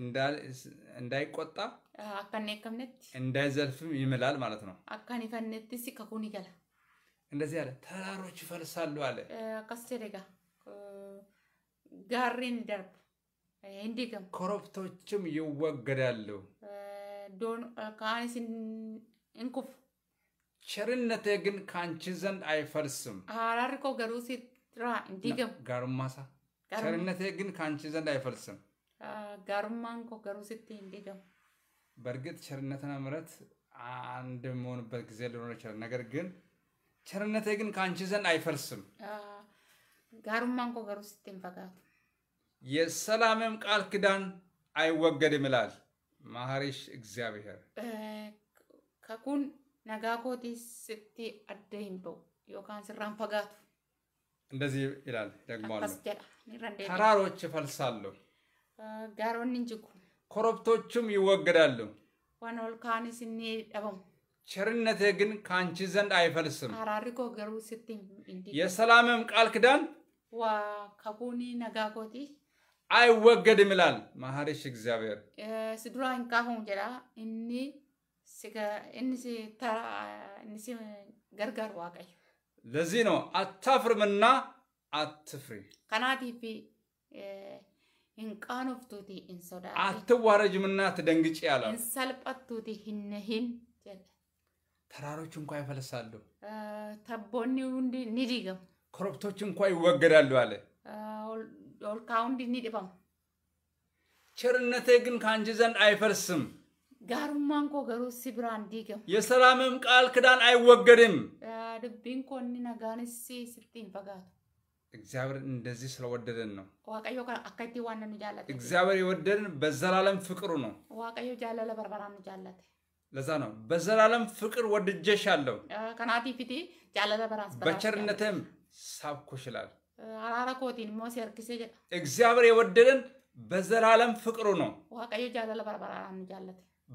Speaker 1: እንዳይቆጣ
Speaker 2: አካን ያከምነት
Speaker 1: እንዳይዘልፍም ይምላል ማለት ነው።
Speaker 2: አካን ይፈነት ሲ ሲከኩን ይገለ እንደዚህ አለ። ተራሮች
Speaker 1: ይፈልሳሉ አለ።
Speaker 2: ቀስቴደጋ ጋሪን ደርብ እንዲገም ኮረብቶችም
Speaker 1: ይወገዳሉ።
Speaker 2: ዶን ካንስ እንኩፍ
Speaker 1: ቸርነት ግን ከአንቺ ዘንድ አይፈልስም።
Speaker 2: አራርቆ ገሩ ሲራ እንዲገም
Speaker 1: ጋሩማሳ ቸርነት ግን ከአንቺ ዘንድ አይፈልስም።
Speaker 2: ጋርማን ኮ ገሩ ስት እንዲደው
Speaker 1: በእርግጥ ቸርነትና ምረት አንድ የምሆንበት ጊዜ ሊኖር ይችላል። ነገር ግን ቸርነቴ ግን ከአንቺ ዘንድ አይፈርስም።
Speaker 2: ጋርማን ኮ ገሩ ስት እንፈጋቱ
Speaker 1: የሰላምም ቃል ክዳን አይወገድም ይላል ማህሪሽ እግዚአብሔር
Speaker 2: ከኩን ነጋኮቲ ስቲ አደ ሂንበው ዮካን ስራን ፈጋቱ
Speaker 1: እንደዚህ ይላል ደግሞ ተራሮች ይፈልሳሉ
Speaker 2: ጋሮን እንጅጉ
Speaker 1: ኮረብቶቹም ይወገዳሉ።
Speaker 2: ዋን ወልካንስ እኒ ደበሙ
Speaker 1: ቸርነትህ ግን ከአንቺ ዘንድ አይፈልስም።
Speaker 2: አራሪኮ ገሩ ስትኝ
Speaker 1: የሰላምም ቃል ኪዳን
Speaker 2: ከኩኒ ነጋኮቲ
Speaker 1: አይወገድም ይላል መሐሪሽ እግዚአብሔር።
Speaker 2: ስድራ እንካሁም ጀዳ እኒ ገርጋር ዋቀይ
Speaker 1: ለዚህ ነው አታፍርምና አትፍሪ
Speaker 2: ከናቲፊ hinqaanoftuuti hin ያላል።
Speaker 1: ተራሮች እንኳ ይፈለሳሉ።
Speaker 2: ተቦኒ ሁንዲ ዲገም።
Speaker 1: ኮረብቶች እንኳ ይወገዳሉ አለ።
Speaker 2: ኦልካ ሁንዲ ቸርነቴ ግን
Speaker 1: ከአንቺ ዘንድ አይፈርስም።
Speaker 2: ጋሩማን ኮ ገሩ ሲብራ እንዲገም
Speaker 1: የሰላምም ቃል ክዳን አይወገድም።
Speaker 2: ድቢን ኮኒ ነጋንስ ስቲን ፈጋቱ
Speaker 1: እግዚአብሔር እንደዚህ ስለወደደን ነው።
Speaker 2: ዋቀዮ አካቲ ዋነን
Speaker 1: እግዚአብሔር የወደደን በዘላለም ፍቅሩ ነው። ዋቀዮ ለዛ ነው በዘላለም ፍቅር ወድጄሻለሁ።
Speaker 2: ከናቲ ፊቲ ጃለለ በራስ
Speaker 1: በቸርነትም ሳብኩሽ ይላል። እግዚአብሔር የወደደን በዘላለም ፍቅሩ ነው። ዋቀዮ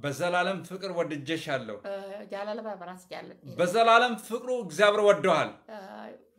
Speaker 1: በዘላለም ፍቅር ወድጄሻለሁ። በዘላለም ፍቅሩ እግዚአብሔር ወደዋል።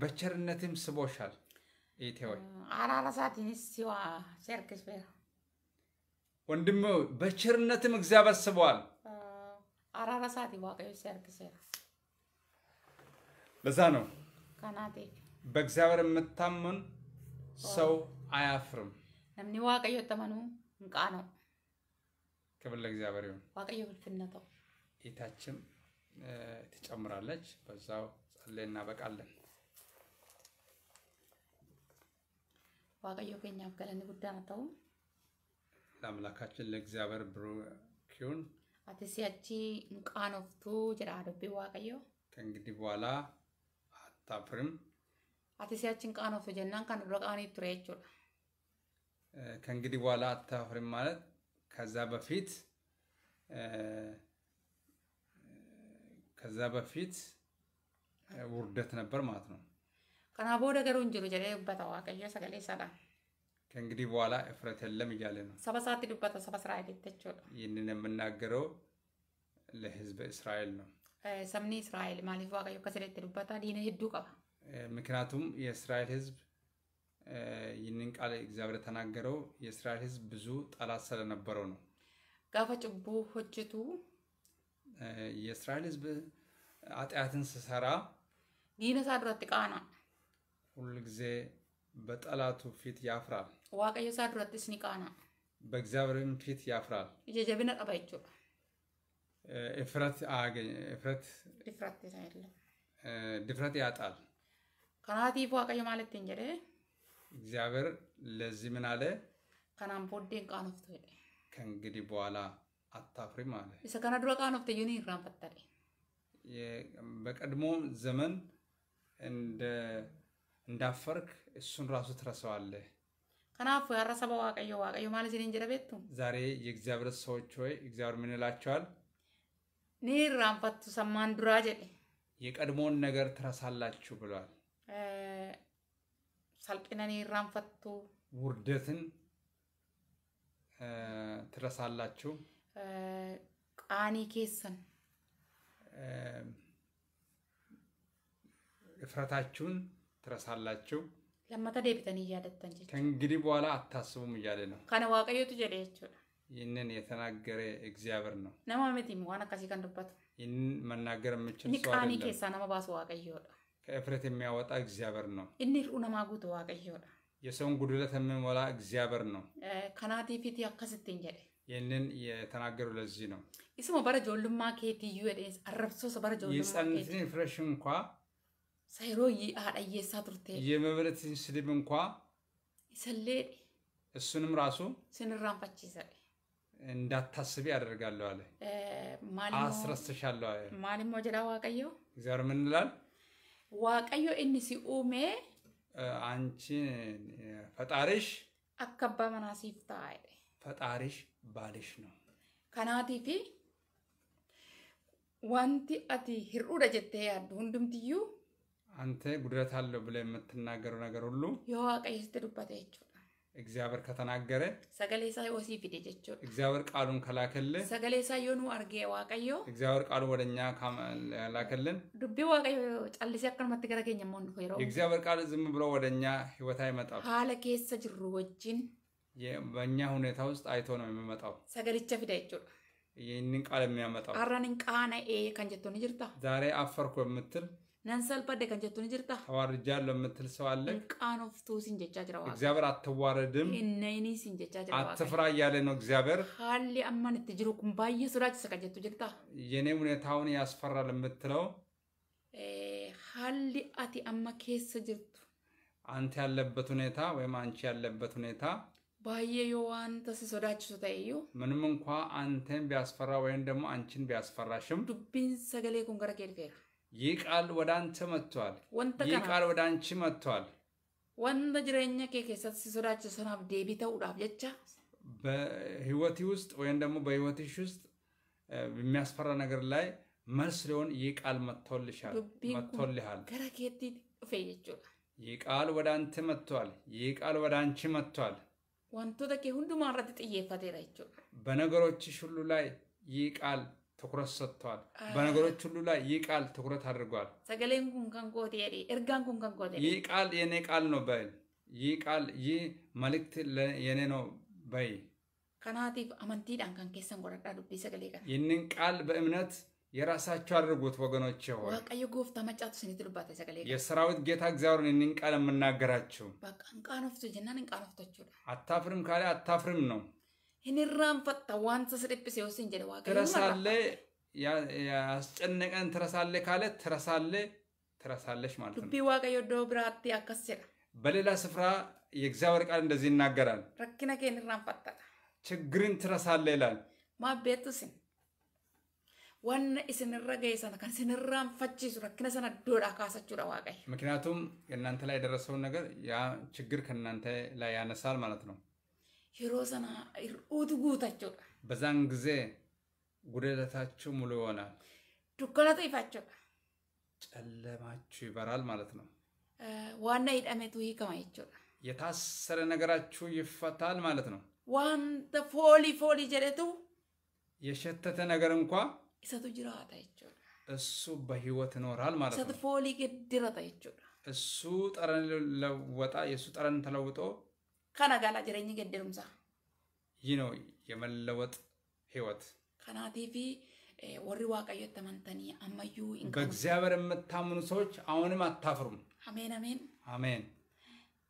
Speaker 1: በቸርነትም ስቦሻል። ጌቴ አራራሳት
Speaker 2: አራራሳትን ሲዋ ቸርክስ
Speaker 1: ወንድም በቸርነትም እግዚአብሔር ስቧል።
Speaker 2: አራራሳት ዋቀዮ ቸርክስ ለዛ ነው ከናቴ
Speaker 1: በእግዚአብሔር የምታምን ሰው አያፍርም።
Speaker 2: ነምኒ ዋቀዮ ተመኑ እንቃ ነው።
Speaker 1: ክብር ለእግዚአብሔር ይሁን።
Speaker 2: ዋቀዩ ፍልፍነተው
Speaker 1: ጌታችን ትጨምራለች። በዛው ጸለይ እናበቃለን።
Speaker 2: ዋቀዮ ገኛ ገለኒ ጉዳ ነተው
Speaker 1: ለአምላካችን ለእግዚአብሔር ብሩክ ይሁን።
Speaker 2: አትሲ አቺ ንቃኖፍቱ ጅራ ረቢ ዋቀዮ
Speaker 1: ከእንግዲህ በኋላ አታፍርም።
Speaker 2: አትሲ አቺ ንቃኖፍ ጀናን ካን ረቃኒ ቱሬቹ
Speaker 1: ከእንግዲህ በኋላ አታፍርም ማለት ከዛ በፊት ከዛ በፊት ውርደት ነበር ማለት ነው።
Speaker 2: ከና ቦደ ገሩ hin jiru jedhee dubbata Waaqayyo sagalee
Speaker 1: ከእንግዲህ በኋላ እፍረት የለም እያለ ነው።
Speaker 2: ሰባ ሰዓት ዱበታ ሰባ እስራኤል የተቸውነ
Speaker 1: ይህንን የምናገረው ለህዝብ እስራኤል ነው።
Speaker 2: ሰምኒ እስራኤል ማለት ዋቀዮ ከስደት ዱበታ ዲነ ሂዱ ቀባ
Speaker 1: ምክንያቱም የእስራኤል ህዝብ ይህንን ቃል እግዚአብሔር ተናገረው የእስራኤል ህዝብ ብዙ ጠላት ስለነበረው ነው።
Speaker 2: ጋፈ ጭቡ ሆጅቱ
Speaker 1: የእስራኤል ህዝብ ኃጢአትን ስሰራ
Speaker 2: ዲነ ሳድረት ቃና
Speaker 1: ሁሉ ጊዜ በጠላቱ ፊት ያፍራል።
Speaker 2: ዋቀዮ ሳ ዱረትስ ኒ
Speaker 1: በእግዚአብሔርም ፊት ያፍራል።
Speaker 2: ጀጀቢነ ቀባ ጀቹudha
Speaker 1: እፍረት እፍረት ድፍረት ድፍረት ያጣል።
Speaker 2: ከናቲ ዋቀዮ ማለት እንጀደ
Speaker 1: እግዚአብሔር ለዚህ ምን አለ?
Speaker 2: ከናም ቦዴን ቃኖፍቱ ሄደ
Speaker 1: ከእንግዲህ በኋላ አታፍሪም አለ።
Speaker 2: isa kana dura qaanofte iyyuu ni irraanfattadhe
Speaker 1: በቀድሞ ዘመን እንደ እንዳፈርክ እሱን ራሱ ትረሳዋለህ።
Speaker 2: ከናፉ ያረሰበ ዋቀዮ ዋቀዮ ማለት ሲኔ እንጀረ ቤቱ
Speaker 1: ዛሬ የእግዚአብሔር ሰዎች ሆይ እግዚአብሔር ምን ይላቸዋል?
Speaker 2: ኒራንፈቱ ሰማን ዱራ ጀዴ
Speaker 1: የቀድሞውን ነገር ትረሳላችሁ ብሏል።
Speaker 2: ሰልጲነ ኒራንፈቱ
Speaker 1: ውርደትን ትረሳላችሁ።
Speaker 2: ቃኒ ኬሰን
Speaker 1: እፍረታችሁን ትረሳላችሁ።
Speaker 2: ለመታ ደብተን እያደተን
Speaker 1: ከእንግዲህ በኋላ አታስቡም እያለ ነው።
Speaker 2: ከነ ዋቀዮቱ ጀደ
Speaker 1: ይህንን የተናገረ እግዚአብሔር ነው።
Speaker 2: ነማመት መቲ ዋና ካሲ ከንዱበት
Speaker 1: ይህንን መናገር የምችል ሰው ኬሳ
Speaker 2: ነመባስ ዋቀየወ
Speaker 1: ከእፍረት የሚያወጣ እግዚአብሔር ነው።
Speaker 2: እኒር ነማጉት ዋቀየወ
Speaker 1: የሰውን ጉድለት የምንሞላ እግዚአብሔር ነው።
Speaker 2: ከናቲ ፊት ያከስትኝ ጀደ
Speaker 1: ይህንን የተናገሩ ለዚህ ነው።
Speaker 2: ይስሞ በረጆልማ ኬትዩ ደስ አረብሶ በረጆልማ ይጸንትን ፍረሽ እንኳ sayroo haadhayyeessaa turte
Speaker 1: የመብለትን ስድብ እንኳ ሰሌ እሱንም ራሱ
Speaker 2: ስንራንፋችሰ
Speaker 1: እንዳታስቢ ያደርጋለሁ አለ
Speaker 2: አስረስሻለሁ አለ ማልሞ ጀዳ ዋቀዮ
Speaker 1: እግዚአብሔር ምን ይላል
Speaker 2: ዋቀዮ እኒሲ ኡሜ
Speaker 1: አንቺ ፈጣሪሽ
Speaker 2: አከባ መናሲፍ ታይደ
Speaker 1: ፈጣሪሽ ባልሽ ነው
Speaker 2: ከናቲፊ ዋንቲ አቲ ሂሩ ደጀቴ ያዱ ሁንዱምትዩ
Speaker 1: አንተ ጉድለት አለው ብለ የምትናገረው ነገር ሁሉ የዋ እግዚአብሔር ከተናገረ
Speaker 2: ሰገሌሳ ወሲፊዴ ጀቸው
Speaker 1: እግዚአብሔር ቃሉን ከላከልን
Speaker 2: ሰገሌ የሆኑ አርጌ ዋቀዮ
Speaker 1: እግዚአብሔር ቃሉ ወደኛ እኛ ላከልን
Speaker 2: ዱቤ ዋቀዮ ጨልሴ አቀመት ገረገኝ ሞን እግዚአብሔር
Speaker 1: ቃል ዝም ብሎ ወደኛ ህይወት አይመጣም።
Speaker 2: ሀለ ኬሰ ጅሩ ወጅን
Speaker 1: በእኛ ሁኔታ ውስጥ አይቶ ነው የሚመጣው።
Speaker 2: ሰገሊቸ ፊዳ ጀቹ
Speaker 1: ይህንን ቃል የሚያመጣው
Speaker 2: አራንን ቃና ከንጀቶን ጅርታ
Speaker 1: ዛሬ አፈርኩ የምትል
Speaker 2: nan salphadde kan jettuun ni jirta.
Speaker 1: Hawaarrijjaallo ሰው አለ።
Speaker 2: ቃን ኦፍቱ ሲን jechaa jira እግዚአብሔር
Speaker 1: አትዋረድም።
Speaker 2: እነይኒ ሲን jechaa jira Waaqni.
Speaker 1: አትፍራ እያለ ነው እግዚአብሔር።
Speaker 2: ሀሊ አማን እት ኩምባየ ኩን ባየ sodaachisa
Speaker 1: የኔ ሁኔታውን ያስፈራ ለምትለው
Speaker 2: ሀሊ አቲ አማ ኬሰ ጅርቱ
Speaker 1: አንተ ያለበት ሁኔታ ወይም አንቺ ያለበት ሁኔታ
Speaker 2: ባየዮ ዋንተ ሲሶዳችሱ ተይዩ
Speaker 1: ምንም እንኳ አንተን ቢያስፈራ ወይም ደግሞ አንቺን ቢያስፈራሽም
Speaker 2: ዱቢን ሰገሌ ኩን ገረ ኬድፌራ
Speaker 1: ይህ ቃል ወደ አንተ መጥቷል። ይህ ቃል ወደ አንቺ መጥቷል።
Speaker 2: ወንተ ጅረኛ ኬ ኬሰት ሰናብ ዴቢ ተውዳፍ ጀቻ
Speaker 1: በህይወቴ ውስጥ ወይም ደግሞ በህይወትሽ ውስጥ የሚያስፈራ ነገር ላይ መልስ ሊሆን ይህ ቃል መጥቶልሃል።
Speaker 2: ገረኬቲ ፌ ጀቹ
Speaker 1: ይህ ቃል ወደ አንተ መጥቷል። ይህ ቃል ወደ አንቺ መጥቷል።
Speaker 2: ወንቶተ ኬ ሁንዱ ረት ጥየፈቴራ ጀቹ
Speaker 1: በነገሮችሽ ሁሉ ላይ ይህ ቃል ትኩረት ሰጥተዋል። በነገሮች ሁሉ ላይ ይህ ቃል ትኩረት አድርጓል። ይህ ቃል የኔ ቃል ነው በይ። ይህ ቃል ይህ መልእክት የኔ ነው በይ።
Speaker 2: ከናቲፍ አመንቲዳን ጎረዳ ዱቢ ሰገሌ ቀን
Speaker 1: ይህንን ቃል በእምነት የራሳቸው አድርጉት ወገኖች ሆይ
Speaker 2: ጎፍታ መጫቱ ሰገሌ
Speaker 1: የሰራዊት ጌታ እግዚአብሔር ይህንን ቃል የምናገራቸው አታፍርም ካለ አታፍርም ነው
Speaker 2: እኔ ራንፈታ ዋንሰ ስደፕ ሲወስ እንጀ ትረሳለ
Speaker 1: ያስጨነቀን ትረሳለ ካለ ትረሳለ ትረሳለሽ ማለት ነው። ዱቢ
Speaker 2: ዋቀ የዶ ብራቲ አከሰረ
Speaker 1: በሌላ ስፍራ የእግዚአብሔር ቃል እንደዚህ ይናገራል።
Speaker 2: ረኪና ከን ራንፈታ
Speaker 1: ችግርን ትረሳለ ይላል።
Speaker 2: ማ ቤትስ ወን እስንረገ ይሰነ ካን ስንራን ፈቺስ ረኪና ሰና ዶዳ ካሰቹ ዳዋቀይ
Speaker 1: ምክንያቱም የእናንተ ላይ የደረሰውን ነገር ያ ችግር ከእናንተ ላይ ያነሳል ማለት ነው።
Speaker 2: yeroo sana hir'uutu guuta jechuudha.
Speaker 1: Bazaan gizee mulu ይሆናል።
Speaker 2: dukkanatu ifa
Speaker 1: ጨለማችሁ ይበራል ማለት ነው።
Speaker 2: ዋና ሂዳሜቱ ይከማ
Speaker 1: የታሰረ ነገራችሁ ይፈታል ማለት ነው።
Speaker 2: ዋንተ ፎሊ ፎሊ ጀደቱ
Speaker 1: የሸተተ ነገር እንኳ
Speaker 2: ኢሰቱ ጅራታ jechuudha.
Speaker 1: እሱ በህይወት ይኖራል ማለት ነው። ኢሰቱ
Speaker 2: ፎሊ ግድረታ jechuudha.
Speaker 1: እሱ ጠረን ለወጣ የእሱ ጠረን ተለውጦ
Speaker 2: Kan agaalaa jireenyi geddeerumsaa.
Speaker 1: Yinoo የመለወጥ ህይወት
Speaker 2: ከናቲፊ ወሪ ዋቀየት ተመንተኒ አመዩ
Speaker 1: በእግዚአብሔር የምታምኑ ሰዎች አሁንም አታፍሩም። አሜን አሜን አሜን።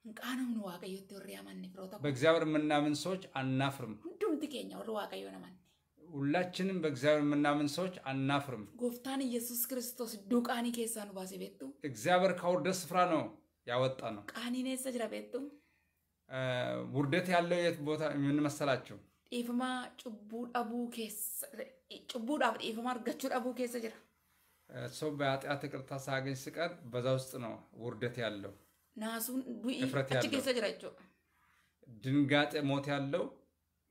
Speaker 2: እንቃንም ነው ዋቀየት ወሪ አማን ፍሮታ
Speaker 1: በእግዚአብሔር የምናምን ሰዎች አናፍርም።
Speaker 2: ሁሉም ትገኛ ወሪ ዋቀዮ ነማን
Speaker 1: ሁላችንም በእግዚአብሔር የምናምን ሰዎች አናፍርም።
Speaker 2: ጎፍታን ኢየሱስ ክርስቶስ ዱቃኒ ኬሳ ነው ባሴ ቤቱ
Speaker 1: እግዚአብሔር ከውርደት ስፍራ ነው ያወጣ ነው
Speaker 2: ቃኒኔ ሰጅራ ቤቱ
Speaker 1: ውርደት ያለው የት ቦታ ምን መሰላችሁ?
Speaker 2: ጤፍማ ጭቡ ዳቡ ጭቡ ዳብ ጤፍማ እርገችሁ ዳቡ ኬሰ ጅራ
Speaker 1: ሰው በአጢአት ይቅርታ ሳያገኝ ስቀር በዛ ውስጥ ነው ውርደት ያለው
Speaker 2: ናሱን እፍረት ያለው
Speaker 1: ድንጋጤ ሞት ያለው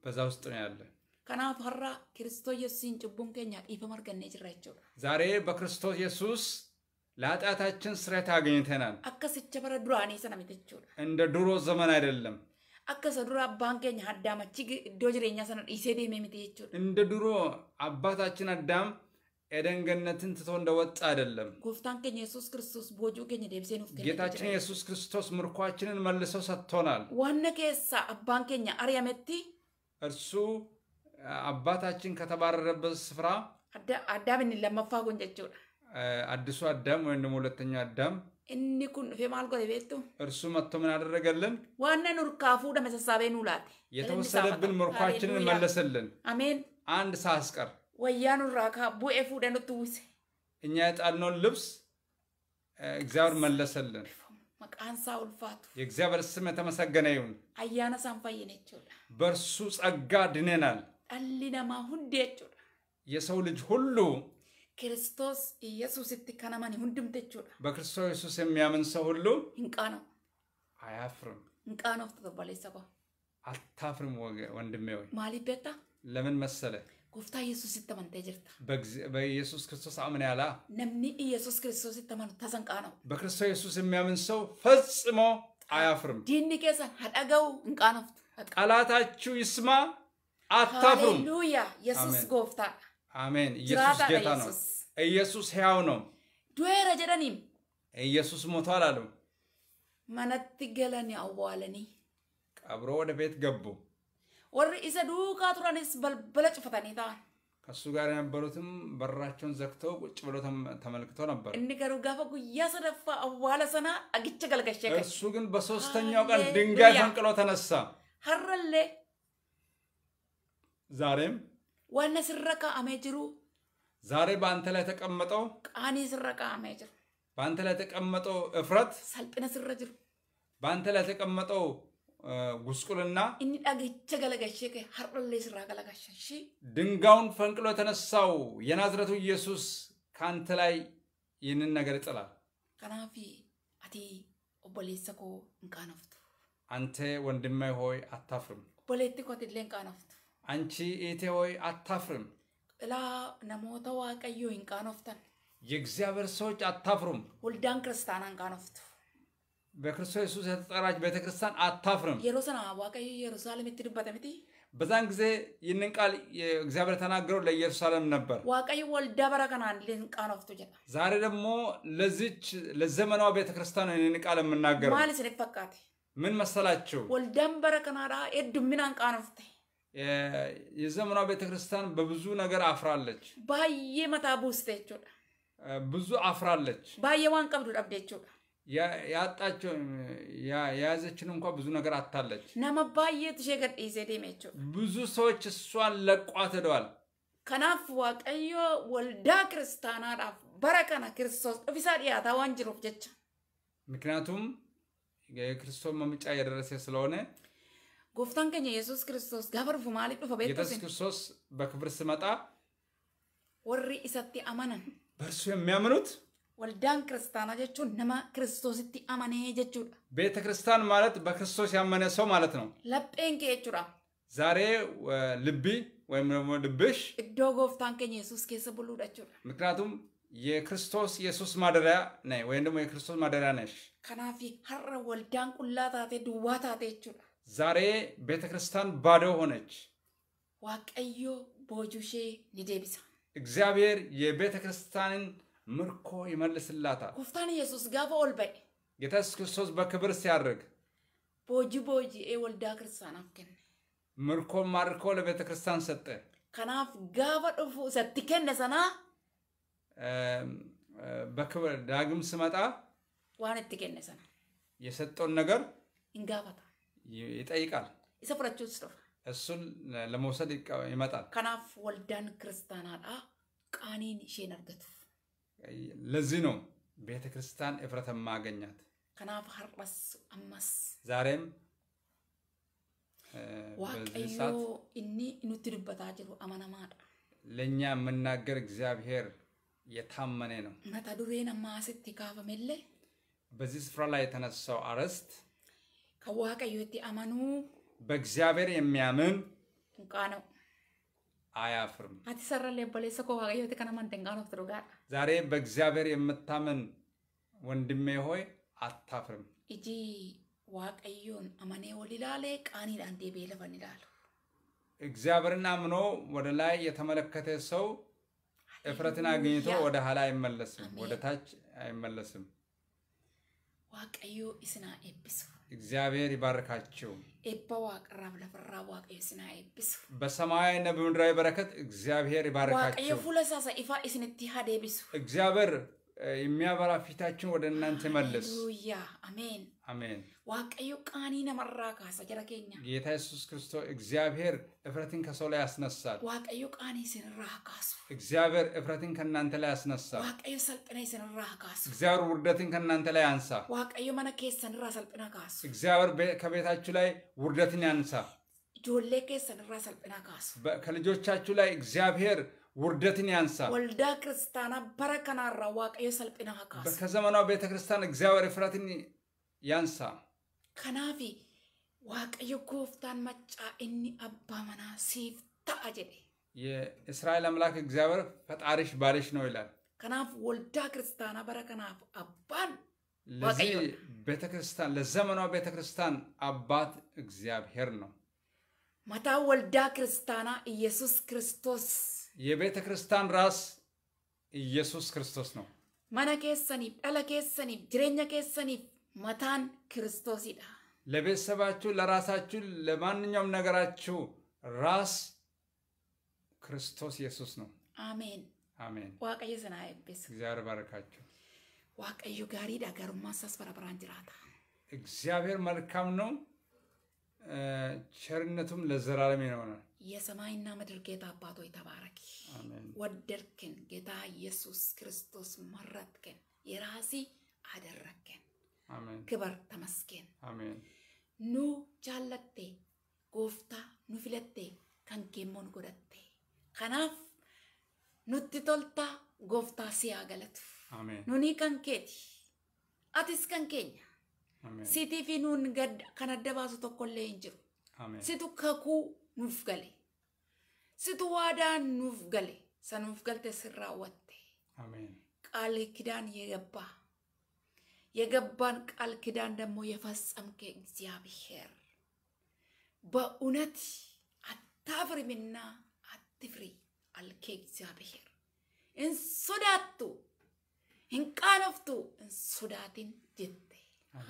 Speaker 1: በዛ ውስጥ ነው ያለ።
Speaker 2: ከናፍ ሀራ ክርስቶስ ኢየሱስን ጭቡን ኬኛ ጤፍማ እርገኔ ጅራቸው
Speaker 1: ዛሬ በክርስቶስ ኢየሱስ ለአጣታችን ስርየት አግኝተናል።
Speaker 2: akkasicha bara duraanii sana
Speaker 1: እንደ ድሮ ዘመን አይደለም።
Speaker 2: አከሰ dura አባንገኝ keenya ዶጅሬኛ achi ኢሴዴ jireenyaa
Speaker 1: እንደ ድሮ አባታችን አዳም ኤደን ገነትን ትቶ እንደወጣ አይደለም።
Speaker 2: ጎፍታን ከኛ ኢየሱስ ክርስቶስ ቦጁ ከኛ ደብሴን ኡፍ ጌታችን ኢየሱስ
Speaker 1: ክርስቶስ ምርኳችንን መልሶ ሰጥቶናል።
Speaker 2: ዋነ ከሳ አባን ከኛ አርያመቲ
Speaker 1: እርሱ አባታችን ከተባረረበት ስፍራ
Speaker 2: አዳብን ለመፋጎን ጀችudha
Speaker 1: Eh, አዲሱ አዳም ወይም ደግሞ ሁለተኛ አዳም
Speaker 2: inni kun dhufee maal
Speaker 1: እርሱ መጥቶ ምን አደረገልን?
Speaker 2: ዋናን ኑርካፉ ፉደ መሰሳቤ ኑላት የተወሰደብን ምርኳችንን መለሰልን። አሜን።
Speaker 1: አንድ ሳስቀር
Speaker 2: ወያኑ ራካ ቡኤ ፉደ ኑት
Speaker 1: እኛ የጣልነውን ልብስ eh, እግዚአብሔር መለሰልን።
Speaker 2: መቃንሳ ውልፋቱ
Speaker 1: የእግዚአብሔር ስም የተመሰገነ ይሁን።
Speaker 2: አያነ ሳንፋይነ ጀchuudha
Speaker 1: በእርሱ ጸጋ ድነናል። ዳሊ ነማ የሰው ልጅ ሁሉ
Speaker 2: ክርስቶስ ኢየሱስ ትከነማን ሁንድምቴቹዳ
Speaker 1: በክርስቶስ ኢየሱስ የሚያምን ሰው ሁሉ እንቃኖ አያፍርም።
Speaker 2: እንቃኖ ተባለይሰባ
Speaker 1: አታፍርም ወንድሜ ወይ ማሊቤታ ለምን መሰለ
Speaker 2: ጎፍታ ኢየሱስ ተመንተ ጅርታ
Speaker 1: በኢየሱስ ክርስቶስ አምን ያላ
Speaker 2: ነምኒ ኢየሱስ ክርስቶስ ተመኑ ተሰንቃ ነው።
Speaker 1: በክርስቶስ ኢየሱስ የሚያምን ሰው ፈጽሞ አያፍርም።
Speaker 2: ዲኒ ኬሰን ሀደገው እንቃኖፍት
Speaker 1: ጠላታችሁ ይስማ አታፍሩም።
Speaker 2: ሃሌሉያ ኢየሱስ ጎፍታ
Speaker 1: አሜን። ኢየሱስ ጌታ ነው። ኢየሱስ ሕያው ነው።
Speaker 2: ዱዌረ ጀደኒም
Speaker 1: ኢየሱስ ሞቷል አሉ።
Speaker 2: መነት ገለኒ አዋለኒ
Speaker 1: ቀብሮ ወደ ቤት ገቡ።
Speaker 2: ወር ኢሰ ዱካ ቱራንስ በልበለ ጭፈታኒ ታል
Speaker 1: ከእሱ ጋር የነበሩትም በራቸውን ዘግተው ቁጭ ብሎ ተመልክቶ ነበር። እኒ
Speaker 2: ገሩ ጋፈ ጉያ ሰደፋ አዋለ ሰና አግቸ ገልገሸ እሱ
Speaker 1: ግን በሶስተኛው ቀን ድንጋይ ፈንቅሎ ተነሳ። ሀረሌ ዛሬም
Speaker 2: ዋና ስራ ቃሜ
Speaker 1: ዛሬ በአንተ ላይ ተቀመጠው
Speaker 2: ቃኔ ስራ ቃሜ
Speaker 1: በአንተ ላይ ተቀመጠው እፍረት
Speaker 2: ሰልጥነ ስራ
Speaker 1: በአንተ ላይ ተቀመጠው ጉስቁልና
Speaker 2: እኒ ዳገቸ ገለጋሼ ሀርለ ስራ ገለጋሻሺ
Speaker 1: ድንጋዩን ፈንቅሎ የተነሳው የናዝረቱ ኢየሱስ ከአንተ ላይ ይህንን ነገር ይጥላል።
Speaker 2: ከናፊ አቲ ኦቦሌሰ እንቃነፍቱ
Speaker 1: አንተ ወንድሜ ሆይ አታፍርም።
Speaker 2: ኦቦሌቲ ኮትሌ እንቃነፍቱ
Speaker 1: አንቺ ኢቴ ሆይ አታፍርም።
Speaker 2: ጥላ ነሞተ ዋቀዮ ሂንቃኖፍተን
Speaker 1: የእግዚአብሔር ሰዎች አታፍሩም።
Speaker 2: ወልዳን ክርስቲያን አንቃኖፍቱ
Speaker 1: በክርስቶስ ኢየሱስ የተጠራች ቤተክርስቲያን አታፍርም።
Speaker 2: የሮሰና ዋቀዮ ኢየሩሳሌም ትድበተ ምቲ
Speaker 1: በዛን ጊዜ ይህንን ቃል እግዚአብሔር ተናገረው ለኢየሩሳሌም ነበር።
Speaker 2: ዋቀይ ወልዳ በረከና ልንቃኖፍቱ
Speaker 1: ዛሬ ደግሞ ለዚች ለዘመናዋ ቤተክርስቲያን ይህንን ቃል የምናገረው ማለት ስንፈቃት ምን መሰላችሁ?
Speaker 2: ወልዳን በረከናዳ ኤዱ ምን አንቃኖፍቴ
Speaker 1: የዘመኗ ቤተክርስቲያን በብዙ ነገር አፍራለች።
Speaker 2: ባየ መታ ቡስቴ ጀቹ
Speaker 1: ብዙ አፍራለች።
Speaker 2: ባየ ዋን ቀብዱ ዳብዴ
Speaker 1: ያጣቸው የያዘችን እንኳ ብዙ ነገር አታለች።
Speaker 2: ነመ ባዬ ትሼ ገድ
Speaker 1: ብዙ ሰዎች እሷን ለቋት ሄደዋል።
Speaker 2: ከናፍ ዋቀዮ ወልዳ ክርስቲያና ዳፍ በረከነ ክርስቶስ ኦፊሳ ዲያታ ዋን ጅሩፍ ጀቻ
Speaker 1: ምክንያቱም የክርስቶስ መምጫ የደረሰ ስለሆነ
Speaker 2: ጎፍታን ከኛ ኢየሱስ ክርስቶስ ጋፈር ፉማሊ ዱፈ ቤቶስ ኢየሱስ
Speaker 1: ክርስቶስ በክብር ስመጣ
Speaker 2: ወሪ ኢሰቲ አማናን
Speaker 1: በእርሱ የሚያምኑት
Speaker 2: ወልዳን ክርስታና ጀቹን ነማ እቲ አማኔ ጀቹዳ
Speaker 1: ቤተ ክርስቲያን ማለት በክርስቶስ ያመነ ሰው ማለት ነው።
Speaker 2: ለጴን ኬቹዳ
Speaker 1: ዛሬ ልቢ ወይም ደግሞ ልብሽ
Speaker 2: እዶ ጎፍታን ከኛ ኢየሱስ ኬሰ ብሉ ጀቹዳ
Speaker 1: ምክንያቱም የክርስቶስ ኢየሱስ ማደሪያ ነይ ወይም ደግሞ የክርስቶስ ማደሪያ ነሽ።
Speaker 2: ከናፊ ሀረ ወልዳን ቁላ ታቴ ድዋ
Speaker 1: ዛሬ ቤተ ክርስቲያን ባዶ ሆነች።
Speaker 2: ዋቀዮ ቦጁሼ ኒዴቢሳ
Speaker 1: እግዚአብሔር የቤተ ክርስቲያንን ምርኮ ይመልስላታል።
Speaker 2: ኩፍታን ኢየሱስ ጋፈ ኦልበኤ
Speaker 1: ጌታ ኢየሱስ ክርስቶስ በክብር ሲያርግ
Speaker 2: ቦጂ ቦጂ ወልዳ ክርስቲያን አፍከን
Speaker 1: ምርኮ ማርኮ ለቤተ ክርስቲያን ሰጠ።
Speaker 2: ከናፍ ጋፈ ዱፉ ሰትከነ ሰና
Speaker 1: በክብር ዳግም ስመጣ
Speaker 2: ዋን እትከነ ሰና
Speaker 1: የሰጠውን ነገር እንጋፈታ ይጠይቃል
Speaker 2: ሰፍረችው ስጥፍ
Speaker 1: እሱን ለመውሰድ ይመጣል
Speaker 2: ከናፍ ወልዳን ክርስቲያናዳ ቃኒን ሼን እርገቱ
Speaker 1: ለዚህ ነው ቤተ ክርስቲያን እፍረት ማገኛት
Speaker 2: ከናፍ ሀርስ አማስ
Speaker 1: ዛሬም ዋቀዮ
Speaker 2: እኒ እንትድበታ ጅሩ አመነማዳ
Speaker 1: ለእኛ የምናገር እግዚአብሔር የታመነ ነው
Speaker 2: መታዱሬን አማስት ካፈመለ
Speaker 1: በዚህ ስፍራ ላይ የተነሳው አረስት
Speaker 2: ከዋቀዮቲ አመኑ
Speaker 1: በእግዚአብሔር የሚያምን ጥንቃ ነው። አያፍርም።
Speaker 2: አትሰራል የበሌሰ ከዋቀዮቲ ከነማን ጥንቃ ነው ትሩ ጋር
Speaker 1: ዛሬ በእግዚአብሔር የምታምን ወንድሜ ሆይ አታፍርም።
Speaker 2: እጂ ዋቀዮን አመኔ ወሊላሌ ቃኒዳን ዴቤ ለፈን ይላሉ።
Speaker 1: እግዚአብሔርን አምኖ ወደ ላይ የተመለከተ ሰው እፍረትን አግኝቶ ወደ ኋላ አይመለስም፣ ወደ ታች አይመለስም።
Speaker 2: ዋቀዮ እስና ኤብሱ
Speaker 1: እግዚአብሔር ይባርካችሁ። በሰማያዊና በምድራዊ በረከት እግዚአብሔር ይባርካችሁ። እግዚአብሔር eh, የሚያበራ ፊታችን ወደ እናንተ መልስ። አሜን። አሜን።
Speaker 2: ዋቀዩ ቃኒ ነመራ ካሳ ጀረ ኬኛ
Speaker 1: ጌታ ኢየሱስ ክርስቶስ እግዚአብሔር እፍረትን ከሰው ላይ ያስነሳል።
Speaker 2: ዋቀዩ ቃኒ ስንራ ካሱ
Speaker 1: እግዚአብሔር እፍረትን ከእናንተ ላይ ያስነሳል።
Speaker 2: ዋቀዩ ሰልጥነ ስንራ ካሱ
Speaker 1: እግዚአብሔር ውርደትን ከእናንተ ላይ ያንሳ።
Speaker 2: ዋቀዩ መነ ኬሰንራ ሰልጥነ ካሱ
Speaker 1: እግዚአብሔር ከቤታችሁ ላይ ውርደትን ያንሳ።
Speaker 2: ጆሌ ኬሰንራ ሰልጥነ ካሱ
Speaker 1: ከልጆቻችሁ ላይ እግዚአብሔር ውርደትን ያንሳ።
Speaker 2: ወልዳ ክርስቲያና በረከናራ ዋቀዩ ሰልጥነ ካሱ
Speaker 1: ከዘመናው ቤተክርስቲያን እግዚአብሔር እፍረትን yansa.
Speaker 2: ከናፊ waaqayyo gooftaan maccaa inni abbaa manaa siif ta'a jedhe.
Speaker 1: የእስራኤል አምላክ እግዚአብሔር ፈጣሪሽ ባልሽ ነው ይላል።
Speaker 2: ከናፍ ወልዳ ክርስቲያና በረ ከናፍ አባን
Speaker 1: ለዚህ ቤተክርስቲያን ለዘመኗ ቤተክርስቲያን አባት እግዚአብሔር ነው።
Speaker 2: መታ ወልዳ ክርስቲያና ኢየሱስ ክርስቶስ
Speaker 1: የቤተ ክርስቲያን ራስ ኢየሱስ ክርስቶስ ነው።
Speaker 2: መነ ኬሰኒፍ ደለ ኬሰኒፍ ጅሬኛ ኬሰኒፍ መታን ክርስቶስ ይዳ
Speaker 1: ለቤተሰባችሁ፣ ለራሳችሁ፣ ለማንኛውም ነገራችሁ ራስ ክርስቶስ ኢየሱስ ነው። አሜን አሜን።
Speaker 2: ዋቀዮ ስና ኤቤስ
Speaker 1: እግዚአብሔር ባረካችሁ።
Speaker 2: ዋቀዮ ጋሪዳ ገሩማ ሳስ በረበራን ጅራታ
Speaker 1: እግዚአብሔር መልካም ነው፣ ቸርነቱም ለዘላለም ይሆናል።
Speaker 2: የሰማይና ምድር ጌታ አባት ሆይ ተባረክ። ወደድክን ጌታ ኢየሱስ ክርስቶስ መረጥክን፣ የራሲ አደረግክን።
Speaker 1: Gabartama kenna.
Speaker 2: Nu jaallattee gooftaa nu filattee kan keemmoon godhatte. Kanaaf nutti toltaa gooftaa siyaa galatu. Nuni kan keeti. Atis kan keenya. Sitii fi nuun kan adda baasu tokkollee hin jiru. Situ kakuu nuuf gale. Situ waadaan nuuf gale. Sanuuf galte sirraawwatte. Qaali kidaan yee የገባን ቃል ኪዳን ደግሞ የፈጸምከ እግዚአብሔር በእውነት አታፍርምና አትፍሪ አልከ እግዚአብሔር። እንሶዳቱ hinqaanoftu hin ጅት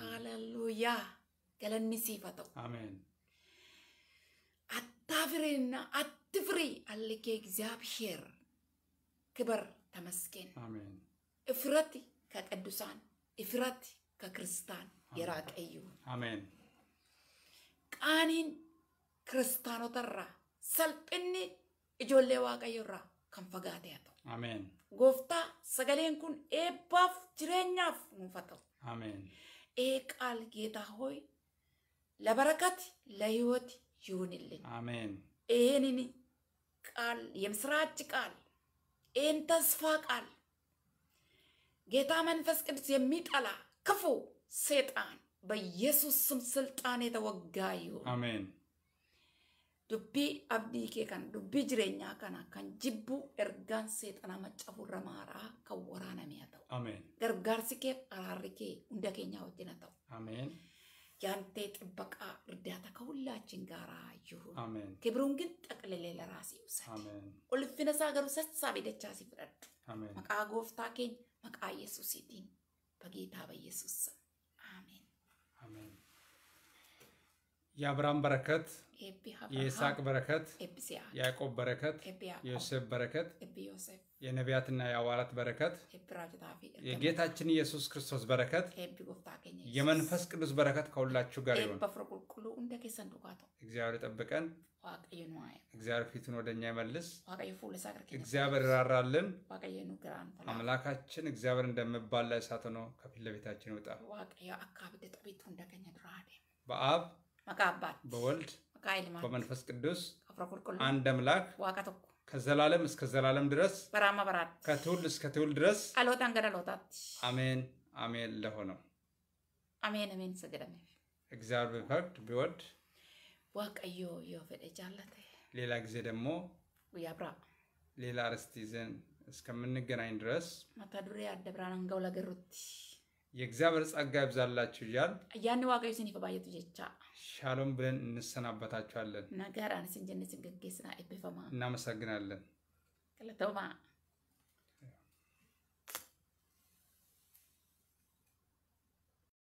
Speaker 2: ሃሌሉያ haleluuyaa galannisiifata'u አታፍሬና አትፍሪ አልከ እግዚአብሔር ክብር ተመስገን እፍረት ከቅዱሳን እፍረት ከክርስታን የራቀ ይሁን። አሜን። ቃኒን ክርስቲያኖተራ salphinni ijoollee waaqayyo irraa kan fagaate haa ta'u. Ameen. Gooftaa sagaleen kun eebbaaf jireenyaaf nuuf haa ta'u. Ameen. Ee qaal geetaa hooyi labarakati lahiyooti yuunille. Ameen. Eenini qaal yemsiraachi qaal een tasfaa qaal ጌታ መንፈስ ቅዱስ የሚጠላ ክፉ ሴጣን በኢየሱስ ስም ስልጣን የተወጋ ይሁን። አሜን። ዱቢ አብዲኬ ከን ዱቢ ጅሬኛ ከና ከን ጅቡ ኤርጋን ሴጠና መጨፉረ ረማራ ከወራነሚያ ተው ገርጋርሲ ኬ አራሪ አራርኬ ሁንደ ኬኛ ወጅነ አሜን። ያንተ ጥበቃ እርዳታ ከሁላችን ጋር ይሁን። ክብሩን ግን ጠቅልሌ ለራሴ ይውሰድ። ቁልፍነሳ ሀገሩ ሰሳ ቤደቻ ሲፍረድ መቃ ጎፍታ ኬኝ በመቃ ኢየሱስ ይቲን በጌታ በኢየሱስ
Speaker 1: የአብርሃም በረከት፣ የይስሐቅ በረከት፣ የያዕቆብ በረከት፣ የዮሴፍ በረከት፣ የነቢያትና የሐዋርያት በረከት፣ የጌታችን ኢየሱስ ክርስቶስ በረከት፣ የመንፈስ ቅዱስ በረከት ከሁላችሁ ጋር ይሁን። እግዚአብሔር ይጠብቀን። እግዚአብሔር ፊቱን ወደ እኛ ይመልስ። እግዚአብሔር ይራራልን። አምላካችን እግዚአብሔር እንደምባል ላይ እሳት ሆኖ ከፊት ለቤታችን ይውጣ። በአብ
Speaker 2: መቃባት በወልድ በመንፈስ
Speaker 1: ቅዱስ አንድ አምላክ ዋቃ ከዘላለም እስከ ዘላለም ድረስ በራማ በራት ከትውልድ እስከ ትውልድ ድረስ አልወጣን ገና ለወጣት አሜን አሜን ለሆነው
Speaker 2: አሜን አሜን ሰገደሜ
Speaker 1: እግዚአብሔር ፈቅድ ቢወድ
Speaker 2: ዋቀዮ የወፈደ ጃለተ
Speaker 1: ሌላ ጊዜ ደግሞ ያብራ ሌላ ርስት ይዘን እስከምንገናኝ ድረስ
Speaker 2: ማታ ዱሬ አደብራን አንገው ለገሩት
Speaker 1: የእግዚአብሔር ጸጋ ይብዛላችሁ እያል
Speaker 2: ያን ዋቀዩስን ይፈባየቱ ጀቻ
Speaker 1: ሻሎም ብለን እንሰናበታችኋለን።
Speaker 2: ነገር አንስንጀንስን ገጌስና ኢቤፈማ
Speaker 1: እናመሰግናለን።
Speaker 2: ለተውማ